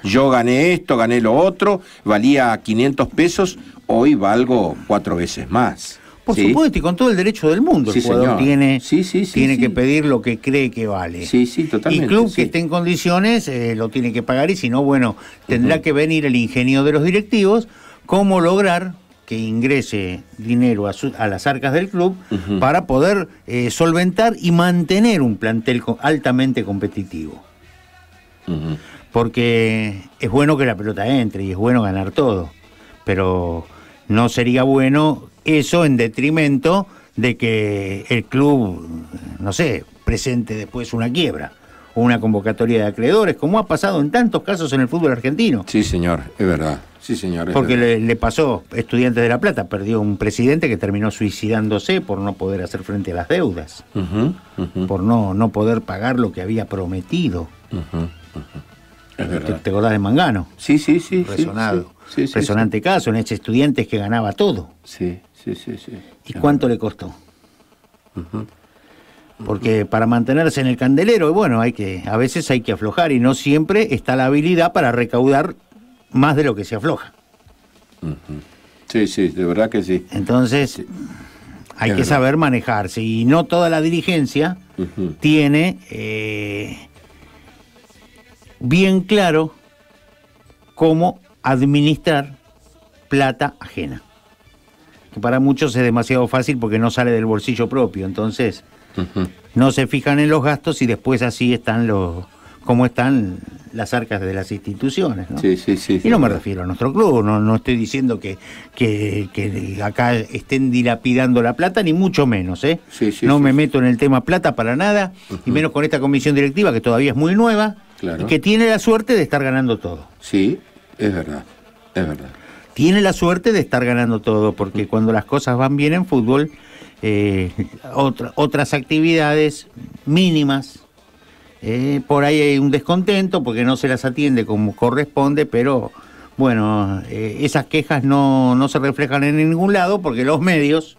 C: yo gané esto, gané lo otro, valía 500 pesos, hoy valgo cuatro veces más.
B: Por supuesto, y con todo el derecho del mundo, el jugador tiene, tiene que pedir lo que cree que vale. Sí, sí, totalmente. Y club que esté en condiciones eh, lo tiene que pagar, y si no, bueno, tendrá que venir el ingenio de los directivos, cómo lograr ingrese dinero a, las arcas del club para poder eh, solventar y mantener un plantel altamente competitivo. Porque es bueno que la pelota entre y es bueno ganar todo, pero no sería bueno eso en detrimento de que el club, no sé, presente después una quiebra o una convocatoria de acreedores, como ha pasado en tantos casos en el fútbol argentino. Sí, señor, es verdad. Sí, señor. Porque le, le, pasó Estudiantes de La Plata, perdió un presidente que terminó suicidándose por no poder hacer frente a las deudas, por no, no poder pagar lo que había prometido. ¿Te, acordás de Mangano? Sí, sí, sí. Resonado. Resonante caso, en ese Estudiantes que ganaba todo. Sí, sí, sí. sí ¿Y cuánto le costó? porque para mantenerse en el candelero, bueno, hay que, a veces hay que aflojar y no siempre está la habilidad para recaudar más de lo que se afloja. Sí, sí, de verdad que sí. Entonces, hay que saber manejarse y no toda la dirigencia tiene eh, bien claro cómo administrar plata ajena. Que para muchos es demasiado fácil porque no sale del bolsillo propio, entonces no se fijan en los gastos y después así están los como están las arcas de las instituciones. ¿no? Sí, sí, sí, y no me refiero a nuestro club, no, no estoy diciendo que, que, acá estén dilapidando la plata, ni mucho menos. ¿eh? no me meto en el tema plata para nada, y menos con esta comisión directiva que todavía es muy nueva y que tiene la suerte de estar ganando todo. Sí, es verdad, es verdad. Tiene la suerte de estar ganando todo, porque cuando las cosas van bien en fútbol eh, otras actividades mínimas. Eh, por ahí hay un descontento porque no se las atiende como corresponde, pero bueno, eh, esas quejas no, no, se reflejan en ningún lado porque los medios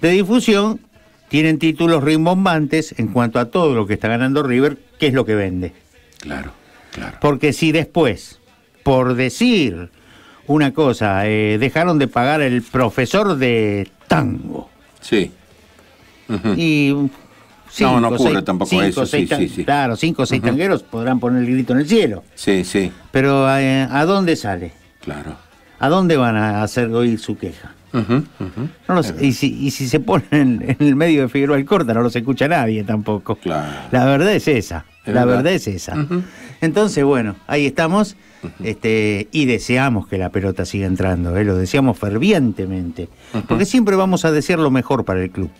B: de difusión tienen títulos rimbombantes en cuanto a todo lo que está ganando River, que es lo que vende. Claro, claro. Porque si después, por decir una cosa, dejaron de pagar el profesor de tango, Sí. Y no, no ocurre tampoco eso. Claro, cinco o seis tangueros podrán poner el grito en el cielo. Sí, sí. Pero eh, ¿a dónde sale? Claro. ¿A dónde van a hacer oír su queja? y, si, y, si, se ponen en, el medio de Figueroa Corta no los escucha nadie tampoco. Claro. La verdad es esa.
D: la verdad. es
B: esa. Entonces, bueno, ahí estamos. este, y deseamos que la pelota siga entrando. ¿eh? Lo deseamos fervientemente porque siempre vamos a desear lo mejor para el club,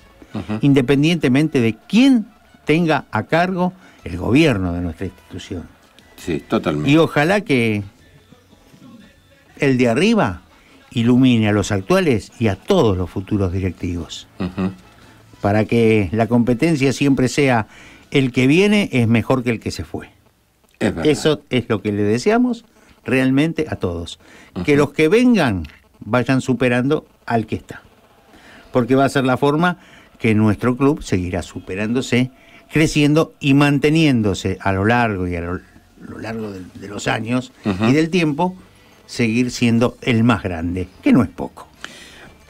B: independientemente de quién tenga a cargo el gobierno de nuestra institución. Sí, totalmente. Y ojalá que el de arriba ilumine a los actuales y a todos los futuros directivos, para que la competencia siempre sea el que viene es mejor que el que se fue. Eso es lo que le deseamos realmente a todos. Que los que vengan vayan superando al que está. Porque va a ser la forma que nuestro club seguirá superándose, creciendo y manteniéndose a lo largo y a lo, largo de, los años y del tiempo, seguir siendo el más grande, que no es poco.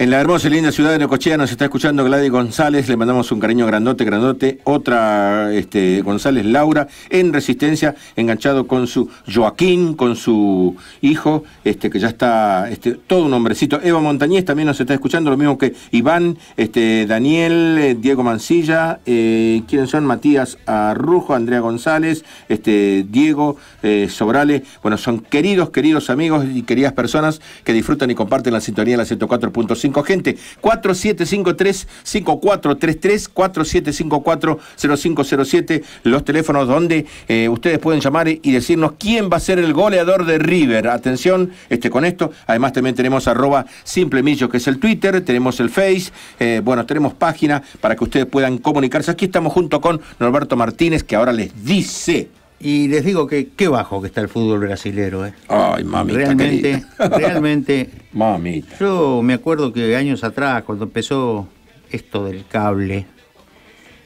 B: En la hermosa y linda ciudad de Necochea nos está
C: escuchando Gladys González, le mandamos un cariño grandote, grandote. Otra este, González Laura en resistencia, enganchado con su Joaquín, con su hijo, este, que ya está este, todo un hombrecito. Eva Montañez también nos está escuchando, lo mismo que Iván, Daniel, eh, Diego Mancilla, eh, ¿quiénes son? Matías Arrujo, Andrea González, Diego eh, Sobrale. Bueno, son queridos, queridos amigos y queridas personas que disfrutan y comparten la sintonía de la 104.5 Gente, 4753-5433, 4754-0507, los teléfonos donde eh, ustedes pueden llamar y decirnos quién va a ser el goleador de River. Atención este, con esto. Además también tenemos arroba simplemillo, que es el Twitter, tenemos el Face, eh, bueno, tenemos página para que ustedes puedan comunicarse. Aquí estamos junto con Norberto Martínez, que ahora les
B: dice... Y les digo que qué bajo que está el fútbol brasilero. ¿eh? Ay, mami. Realmente, realmente Mamita. Yo me acuerdo que años atrás, cuando empezó esto del cable,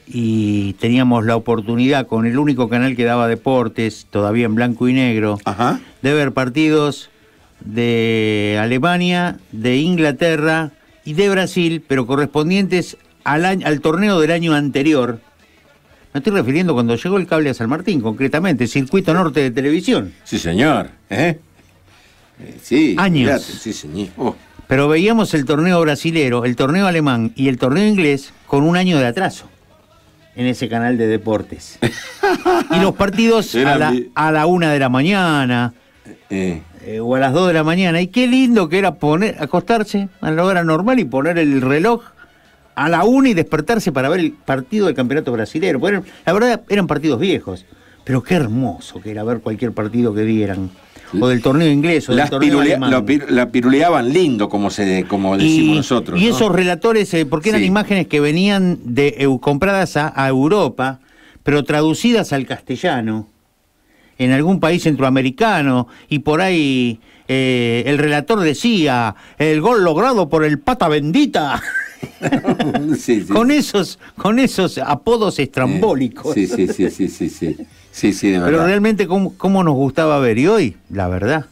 B: y teníamos la oportunidad con el único canal que daba deportes, todavía en blanco y negro, de ver partidos de Alemania, de Inglaterra y de Brasil, pero correspondientes al, al torneo del año anterior. Me estoy refiriendo cuando llegó el cable a San Martín, concretamente, Circuito Norte de Televisión. Sí, señor. ¿Eh? Eh, sí, años. sí, señor. Oh. Pero veíamos el torneo brasilero, el torneo alemán y el torneo inglés con un año de atraso en ese canal de deportes. y los partidos a la, una de la mañana. Eh. Eh, o a las dos de la mañana. Y qué lindo que era poner, acostarse a la hora normal y poner el reloj a la una y despertarse para ver el partido del campeonato brasileño. la verdad eran partidos viejos, pero qué hermoso que era ver cualquier partido que dieran o del torneo inglés o la
C: piruleaban lindo, como se como decimos nosotros. Y esos relatores, eh, porque eran
B: imágenes que venían eh, compradas a, Europa, pero traducidas al castellano, en algún país centroamericano, y por ahí eh, el relator decía, el gol logrado por el pata bendita. Con esos, con esos apodos estrambólicos. sí, sí,
C: sí, sí, sí.
B: Sí, sí, de verdad. Pero realmente, ¿cómo, nos gustaba ver? Y hoy, la verdad,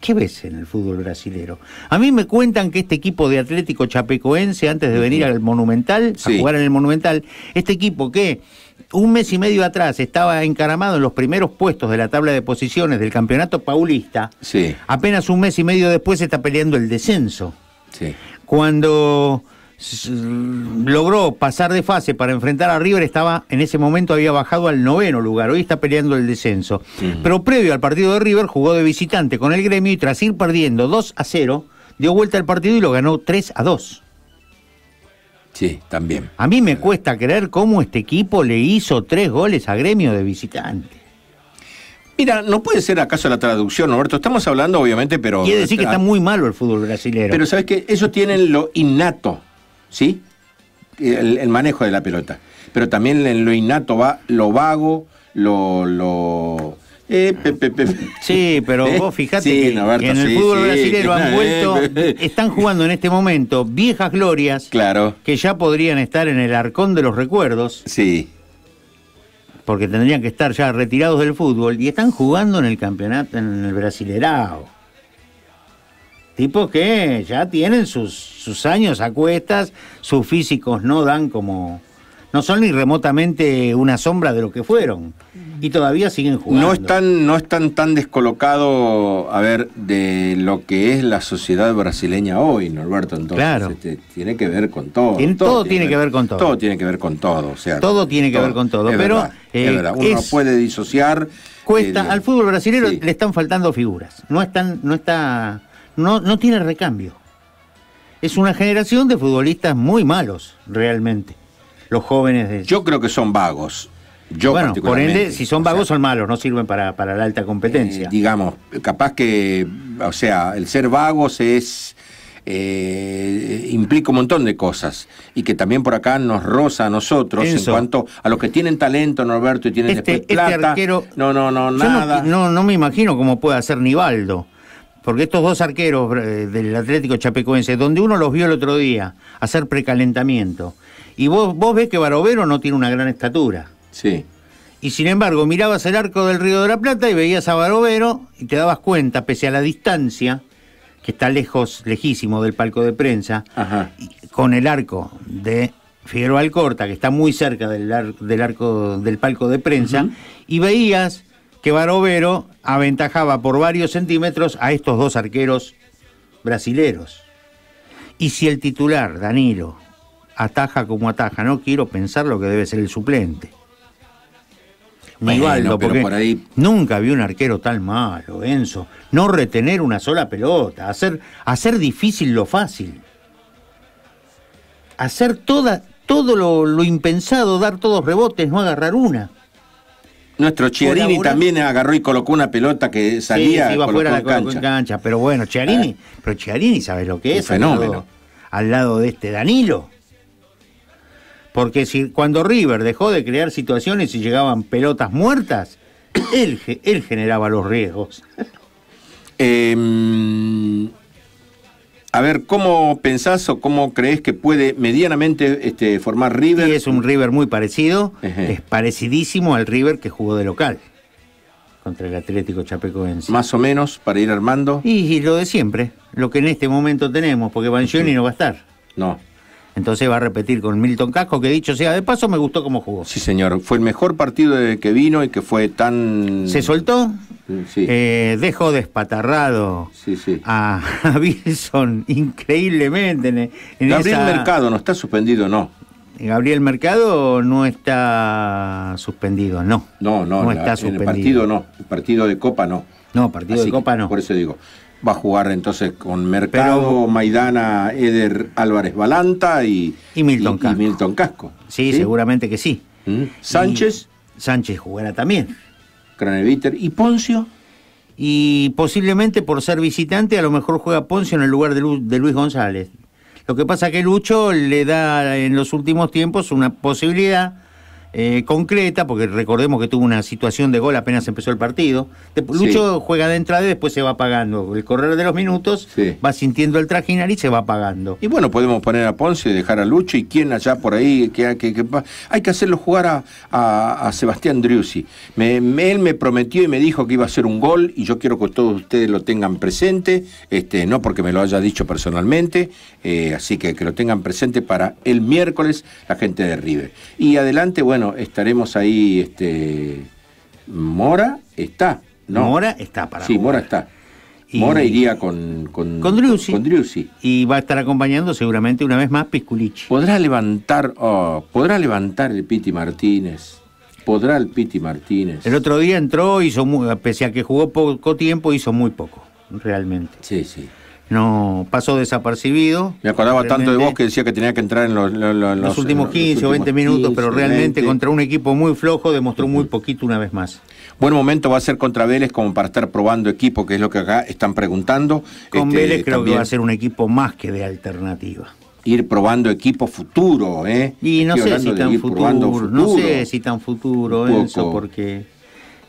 B: ¿qué ves en el fútbol brasilero? A mí me cuentan que este equipo de Atlético Chapecoense, antes de venir al Monumental, a jugar en el Monumental, este equipo que un mes y medio atrás estaba encaramado en los primeros puestos de la tabla de posiciones del campeonato paulista, sí. apenas un mes y medio después está peleando el descenso. Cuando Mm, logró pasar de fase para enfrentar a River, estaba en ese momento había bajado al noveno lugar, hoy está peleando el descenso. Pero previo al partido de River jugó de visitante con el gremio y tras ir perdiendo 2 a 0, dio vuelta al partido y lo ganó 3 a 2. Sí, también. A mí me cuesta creer cómo este equipo le hizo tres goles a gremio de visitante.
C: Mira, ¿no puede ser acaso la traducción, Roberto? Estamos hablando, obviamente, pero... Quiere decir que está
B: muy malo el fútbol brasileño. Pero sabes que ellos tienen lo innato
C: ¿sí? El, manejo de la pelota. Pero también en lo innato va lo vago, lo... lo eh, Sí, pero ¿Eh? vos fijate que, en el fútbol brasileño han vuelto,
B: están jugando en este momento viejas glorias claro. que ya podrían estar en el arcón de los recuerdos. Sí. Porque tendrían que estar ya retirados del fútbol y están jugando en el campeonato, en el Brasilerao tipos que ya tienen sus, sus años a cuestas, sus físicos no dan como... No son ni remotamente una sombra de lo que fueron. Y todavía siguen jugando. No
C: están, no están tan descolocados, a ver, de lo que es la sociedad brasileña hoy, Norberto. Entonces, claro. Este, tiene que ver con todo. todo, tiene, que ver, con todo. Todo tiene que ver
B: con todo. O sea, todo tiene que ver con todo. pero es eh, uno puede disociar. Cuesta, al fútbol brasileño le están faltando figuras. No están, no está no, no tiene recambio. Es una generación de futbolistas muy malos, realmente. Los jóvenes de... Yo creo que son vagos. bueno, por ende, si son vagos son malos, no sirven para, la alta competencia. Eh, digamos, capaz que,
C: o sea, el ser vagos es eh, implica un montón de cosas y que también por acá nos roza a nosotros en cuanto a los que tienen talento, Norberto, y tienen
B: este, este no, no, no, nada. No, no, no, me imagino cómo puede hacer Nivaldo. Porque estos dos arqueros eh, del Atlético Chapecoense, donde uno los vio el otro día hacer precalentamiento, y vos, ves que Barovero no tiene una gran estatura. Sí. Y sin embargo, mirabas el arco del Río de la Plata y veías a Barovero y te dabas cuenta, pese a la distancia, que está lejos, lejísimo del palco de prensa, con el arco de Figueroa Alcorta, que está muy cerca del, arco del palco de prensa, y veías que Barovero aventajaba por varios centímetros a estos dos arqueros brasileros. Y si el titular, Danilo, ataja como ataja, no quiero pensar lo que debe ser el suplente. por ahí... nunca vi un arquero tan malo, Enzo. No retener una sola pelota, hacer, hacer difícil lo fácil. Hacer toda, todo lo impensado, dar todos rebotes, no agarrar una.
C: Nuestro Chiarini también agarró y colocó una pelota que salía. Sí, iba fuera la
B: cancha. Pero bueno, Chiarini, eh. pero ¿sabes lo que es? fenómeno. Al lado, de este Danilo. Porque si, cuando River dejó de crear situaciones y llegaban pelotas muertas, él, él generaba los riesgos. eh,
C: a ver, ¿cómo pensás o cómo crees que puede
B: medianamente este, formar River? Sí, es un River muy parecido, es parecidísimo al River que jugó de local contra el Atlético Chapecoense. Más o menos, para ir armando. Y, lo de siempre, lo que en este momento tenemos, porque Van no va a estar. No. Entonces va a repetir con Milton Casco, que dicho sea de paso, me gustó cómo jugó.
C: Sí, señor. Fue el mejor partido que
B: vino y que fue tan. ¿Se soltó? Sí. Eh, dejó despatarrado sí, a, Wilson increíblemente. En, Gabriel Mercado no está suspendido, no. Gabriel Mercado no está suspendido, no. No, no, no está el partido no, el partido de Copa no. No, partido de Copa no. Por eso digo,
C: Va a jugar entonces con Mercado, Maidana, Eder Álvarez Balanta y,
B: y, Milton, Casco. Sí, seguramente que sí. ¿Mm? Sánchez. Sánchez jugará también. Craneviter. ¿Y Poncio? Y posiblemente por ser visitante, a lo mejor juega Poncio en el lugar de, de Luis González. Lo que pasa que Lucho le da en los últimos tiempos una posibilidad eh, concreta, porque recordemos que tuvo una situación de gol apenas empezó el partido. Lucho juega de entrada y después se va apagando. El correr de los minutos va sintiendo el trajinar y se va apagando.
C: Y bueno, podemos poner a Ponce, y dejar a Lucho y quién allá por ahí. Que, hay que hacerlo jugar a, a, Sebastián Driussi. él me prometió y me dijo que iba a hacer un gol y yo quiero que todos ustedes lo tengan presente, este, no porque me lo haya dicho personalmente, eh, así que que lo tengan presente para el miércoles la gente de River. Y adelante, bueno, estaremos ahí, este,
B: Mora está, ¿no? Mora está para Sí, Mora está.
C: Mora iría con, con, con,
B: Y va a estar acompañando seguramente una vez más Pisculich.
C: ¿Podrá levantar, oh, ¿podrá levantar el Piti Martínez? ¿Podrá el Piti Martínez?
B: El otro día entró, hizo muy, pese a que jugó poco tiempo, hizo muy poco, realmente. Sí, sí no pasó desapercibido. Me acordaba tanto de vos que decía que tenía que entrar en los, últimos 15 o 20 minutos, pero realmente contra un equipo muy flojo demostró muy poquito
C: una vez más. Buen momento va a ser contra Vélez como para estar probando equipo, que es lo que acá están preguntando.
B: Con este, Vélez creo que va a ser un equipo más que de alternativa ir probando equipo futuro, ¿eh? Y no sé si tan futuro, no sé si tan futuro eso,
C: porque...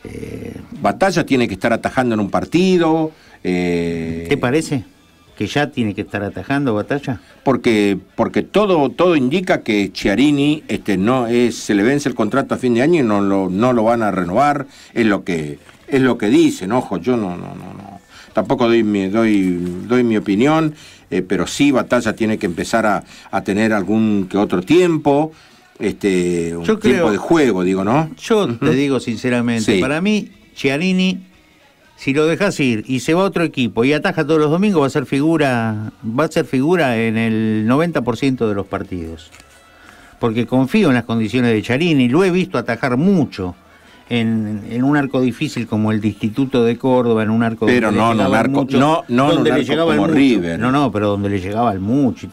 C: Eh, Batalla tiene que estar atajando en un partido. Eh,
B: ¿Te parece? que ya tiene que estar atajando batalla?
C: Porque, porque todo, todo indica que Chiarini este, no es, se le vence el contrato a fin de año y no lo, no lo van a renovar, es lo que, es lo que dicen, ojo, yo no, no, no, no. Tampoco doy mi, doy, doy mi opinión, eh, pero sí Batalla tiene que empezar a, tener algún que otro
B: tiempo
C: este un tiempo de juego, digo, ¿no?
B: Yo te digo sinceramente, para mí Chiarini si lo dejas ir y se va otro equipo y ataja todos los domingos, va a ser figura, va a ser figura en el 90% de los partidos. Porque confío en las condiciones de Charini, y lo he visto atajar mucho. En, un arco difícil como el de Instituto de Córdoba, en un arco pero donde no, le no, arco, no, no, River. No, no, pero donde le llegaba el mucho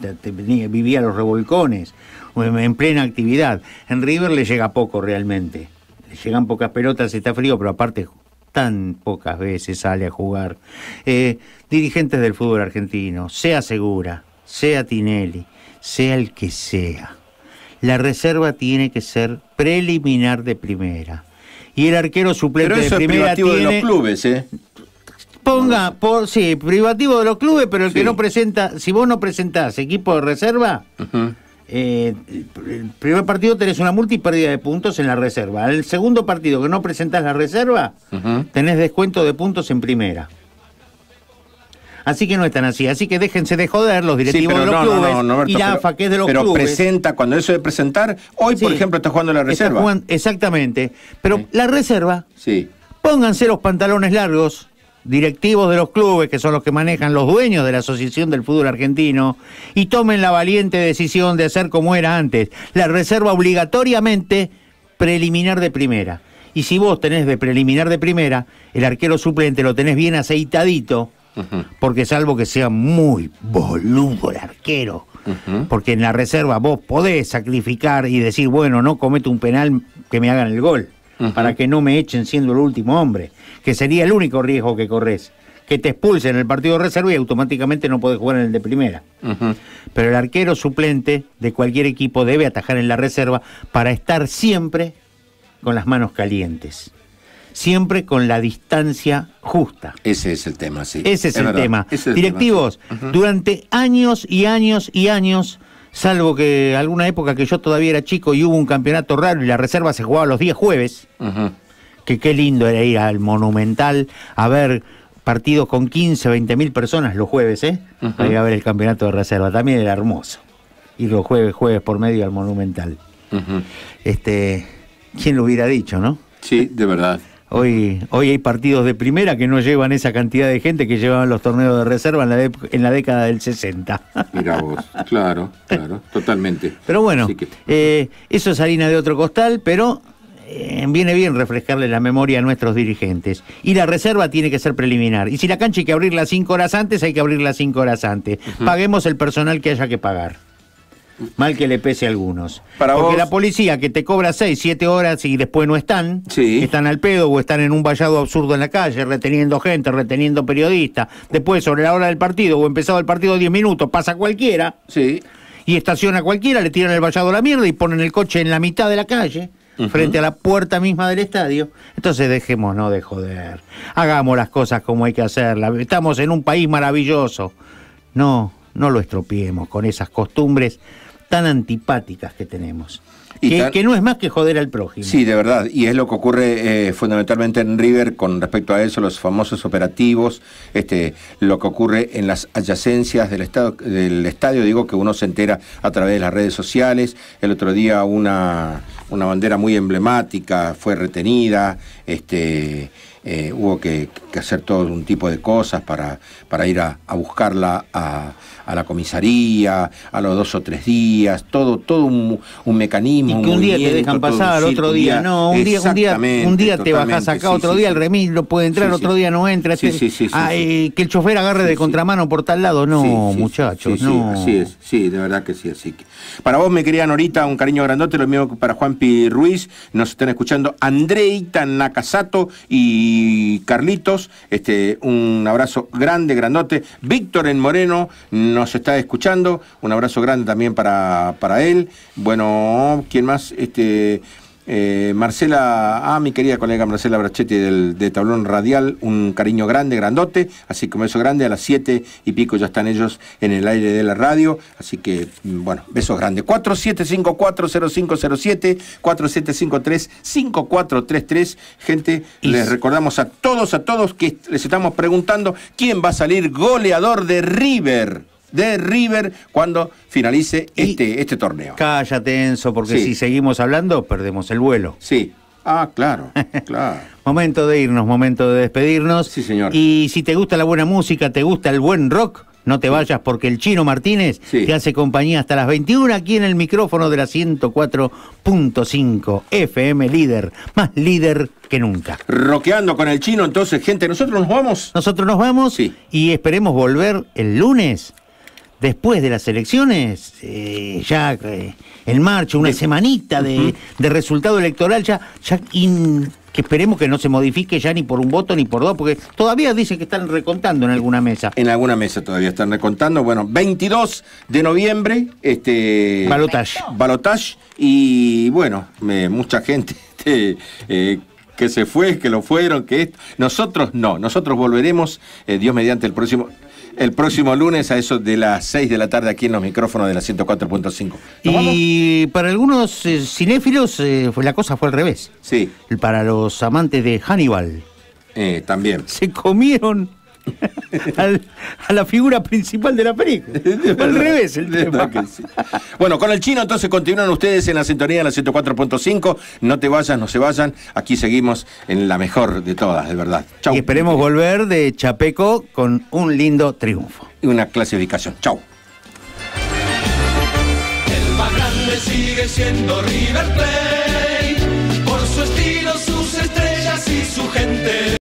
B: vivía los revolcones en, en, plena actividad. En River le llega poco realmente. Le llegan pocas pelotas, está frío, pero aparte tan pocas veces sale a jugar. Eh, dirigentes del fútbol argentino, sea Segura, sea Tinelli, sea el que sea. La reserva tiene que ser preliminar de primera. Y el arquero suplente pero eso de es privativo de los clubes, ¿eh? Ponga, por, sí, privativo de los clubes, pero el que no presenta, si vos no presentás equipo de reserva, eh, el primer partido tenés una multi pérdida de puntos en la reserva. El segundo partido que no presentás la reserva, tenés descuento de puntos en primera. Así que no están así. Así que déjense de joder los directivos de los clubes y la que es de los clubes. Pero presenta, cuando eso de presentar, hoy, por ejemplo, está jugando la reserva. exactamente. Pero la reserva, sí. pónganse los pantalones largos directivos de los clubes, que son los que manejan los dueños de la Asociación del Fútbol Argentino, y tomen la valiente decisión de hacer como era antes, la reserva obligatoriamente preliminar de primera. Y si vos tenés de preliminar de primera, el arquero suplente lo tenés bien aceitadito, porque salvo que sea muy boludo el arquero, porque en la reserva vos podés sacrificar y decir, bueno, no cometo un penal que me hagan el gol, para que no me echen siendo el último hombre que sería el único riesgo que corres, que te expulsen en el partido de reserva y automáticamente no podés jugar en el de primera. Pero el arquero suplente de cualquier equipo debe atajar en la reserva para estar siempre con las manos calientes siempre con la distancia justa.
C: Ese es el tema, sí. Ese es, el tema. Directivos,
B: durante años y años y años, salvo que alguna época que yo todavía era chico y hubo un campeonato raro y la reserva se jugaba los días jueves, que qué lindo era ir al Monumental a ver partidos con 15, 20 mil personas los jueves, ¿eh? para a ver el campeonato de reserva, también era hermoso. Ir los jueves, jueves por medio al Monumental. Este, ¿Quién lo hubiera dicho, no? Sí, de verdad. Hoy, hoy hay partidos de primera que no llevan esa cantidad de gente que llevaban los torneos de reserva en la, década del 60.
C: mira vos, claro, claro, totalmente.
B: Pero bueno, eh, eso es harina de otro costal, pero eh, viene bien refrescarle la memoria a nuestros dirigentes. Y la reserva tiene que ser preliminar. Y si la cancha hay que abrirla cinco horas antes, hay que abrirla cinco horas antes. Paguemos el personal que haya que pagar. Mal que le pese a algunos. Porque la policía que te cobra seis siete horas y después no están, están al pedo o están en un vallado absurdo en la calle, reteniendo gente, reteniendo periodistas. Después, sobre la hora del partido o empezado el partido diez minutos, pasa cualquiera sí. y estaciona cualquiera, le tiran el vallado a la mierda y ponen el coche en la mitad de la calle frente a la puerta misma del estadio. Entonces dejémonos de joder, hagamos las cosas como hay que hacerlas. Estamos en un país maravilloso. No, no lo estropiemos con esas costumbres tan antipáticas que tenemos. que, no es más que joder al prójimo. Sí, de verdad. Y es lo que ocurre
C: eh, fundamentalmente en River con respecto a eso, los famosos operativos, este, lo que ocurre en las adyacencias del estadio, digo que uno se entera a través de las redes sociales. El otro día una una bandera muy emblemática, fue retenida, este, eh, hubo que, hacer todo un tipo de cosas para, para ir a, a buscarla a a la comisaría, a los dos o tres días, todo, todo un, mecanismo. Y que un, día te dejan pasar, otro día, no, un día, un día, un día te bajas acá, otro día el remis
B: no puede entrar, otro día no entra, sí, este, ay, ah, eh, que el chofer agarre de contramano por tal lado, no, muchachos, no. así es,
C: sí, de verdad que sí, así que. Para vos me querían ahorita un cariño grandote, lo mismo que para Juanpi Ruiz, nos están escuchando Andreita Nakasato y Carlitos, este, un abrazo grande, grandote, Víctor en Moreno, nos está escuchando. Un abrazo grande también para, para él. Bueno, ¿quién más? Este. Eh, Marcela, ah, mi querida colega Marcela Brachetti del, de Tablón Radial, un cariño grande, grandote, así que un beso grande, a las 7 y pico ya están ellos en el aire de la radio, así que mm, bueno, besos grandes. 47540507, 47535433, gente, les recordamos a todos, a todos que les estamos preguntando quién va a salir goleador de River de River cuando finalice este, este torneo.
B: Cállate, Enzo, porque si seguimos hablando, perdemos el vuelo. Sí. Ah, claro, claro. momento de irnos, momento de despedirnos. Sí, señor. Y si te gusta la buena música, te gusta el buen rock, no te vayas porque el Chino Martínez te hace compañía hasta las 21 aquí en el micrófono de la 104.5 FM líder, más líder que nunca. Roqueando con el Chino, entonces, gente, nosotros nos vamos. Nosotros nos vamos sí. y esperemos volver el lunes después de las elecciones, eh, ya eh, en marcha, una semanita de, resultado electoral, ya, que esperemos que no se modifique ya ni por un voto ni por dos, porque todavía dicen que están recontando en alguna mesa. En
C: alguna mesa todavía están recontando. Bueno, 22 de noviembre, este... Balotage. Balotage, y bueno, mucha gente... Este, eh, que se fue, que lo fueron, que esto. Nosotros no, nosotros volveremos, Dios mediante el próximo el próximo lunes a eso de las 6 de la tarde aquí en los micrófonos de la 104.5.
B: Y para algunos eh, cinéfilos eh, la cosa fue al revés. Sí. Para los amantes de Hannibal. Eh, también. Se comieron a la figura principal de la película. al revés el tema. Bueno, con el chino
C: entonces continúan ustedes en la sintonía de la 104.5. No te vayas, no se vayan. Aquí seguimos en la mejor de todas, de verdad.
B: Y esperemos volver de Chapeco con un lindo triunfo. Y una clasificación. Chau.
D: El sigue siendo River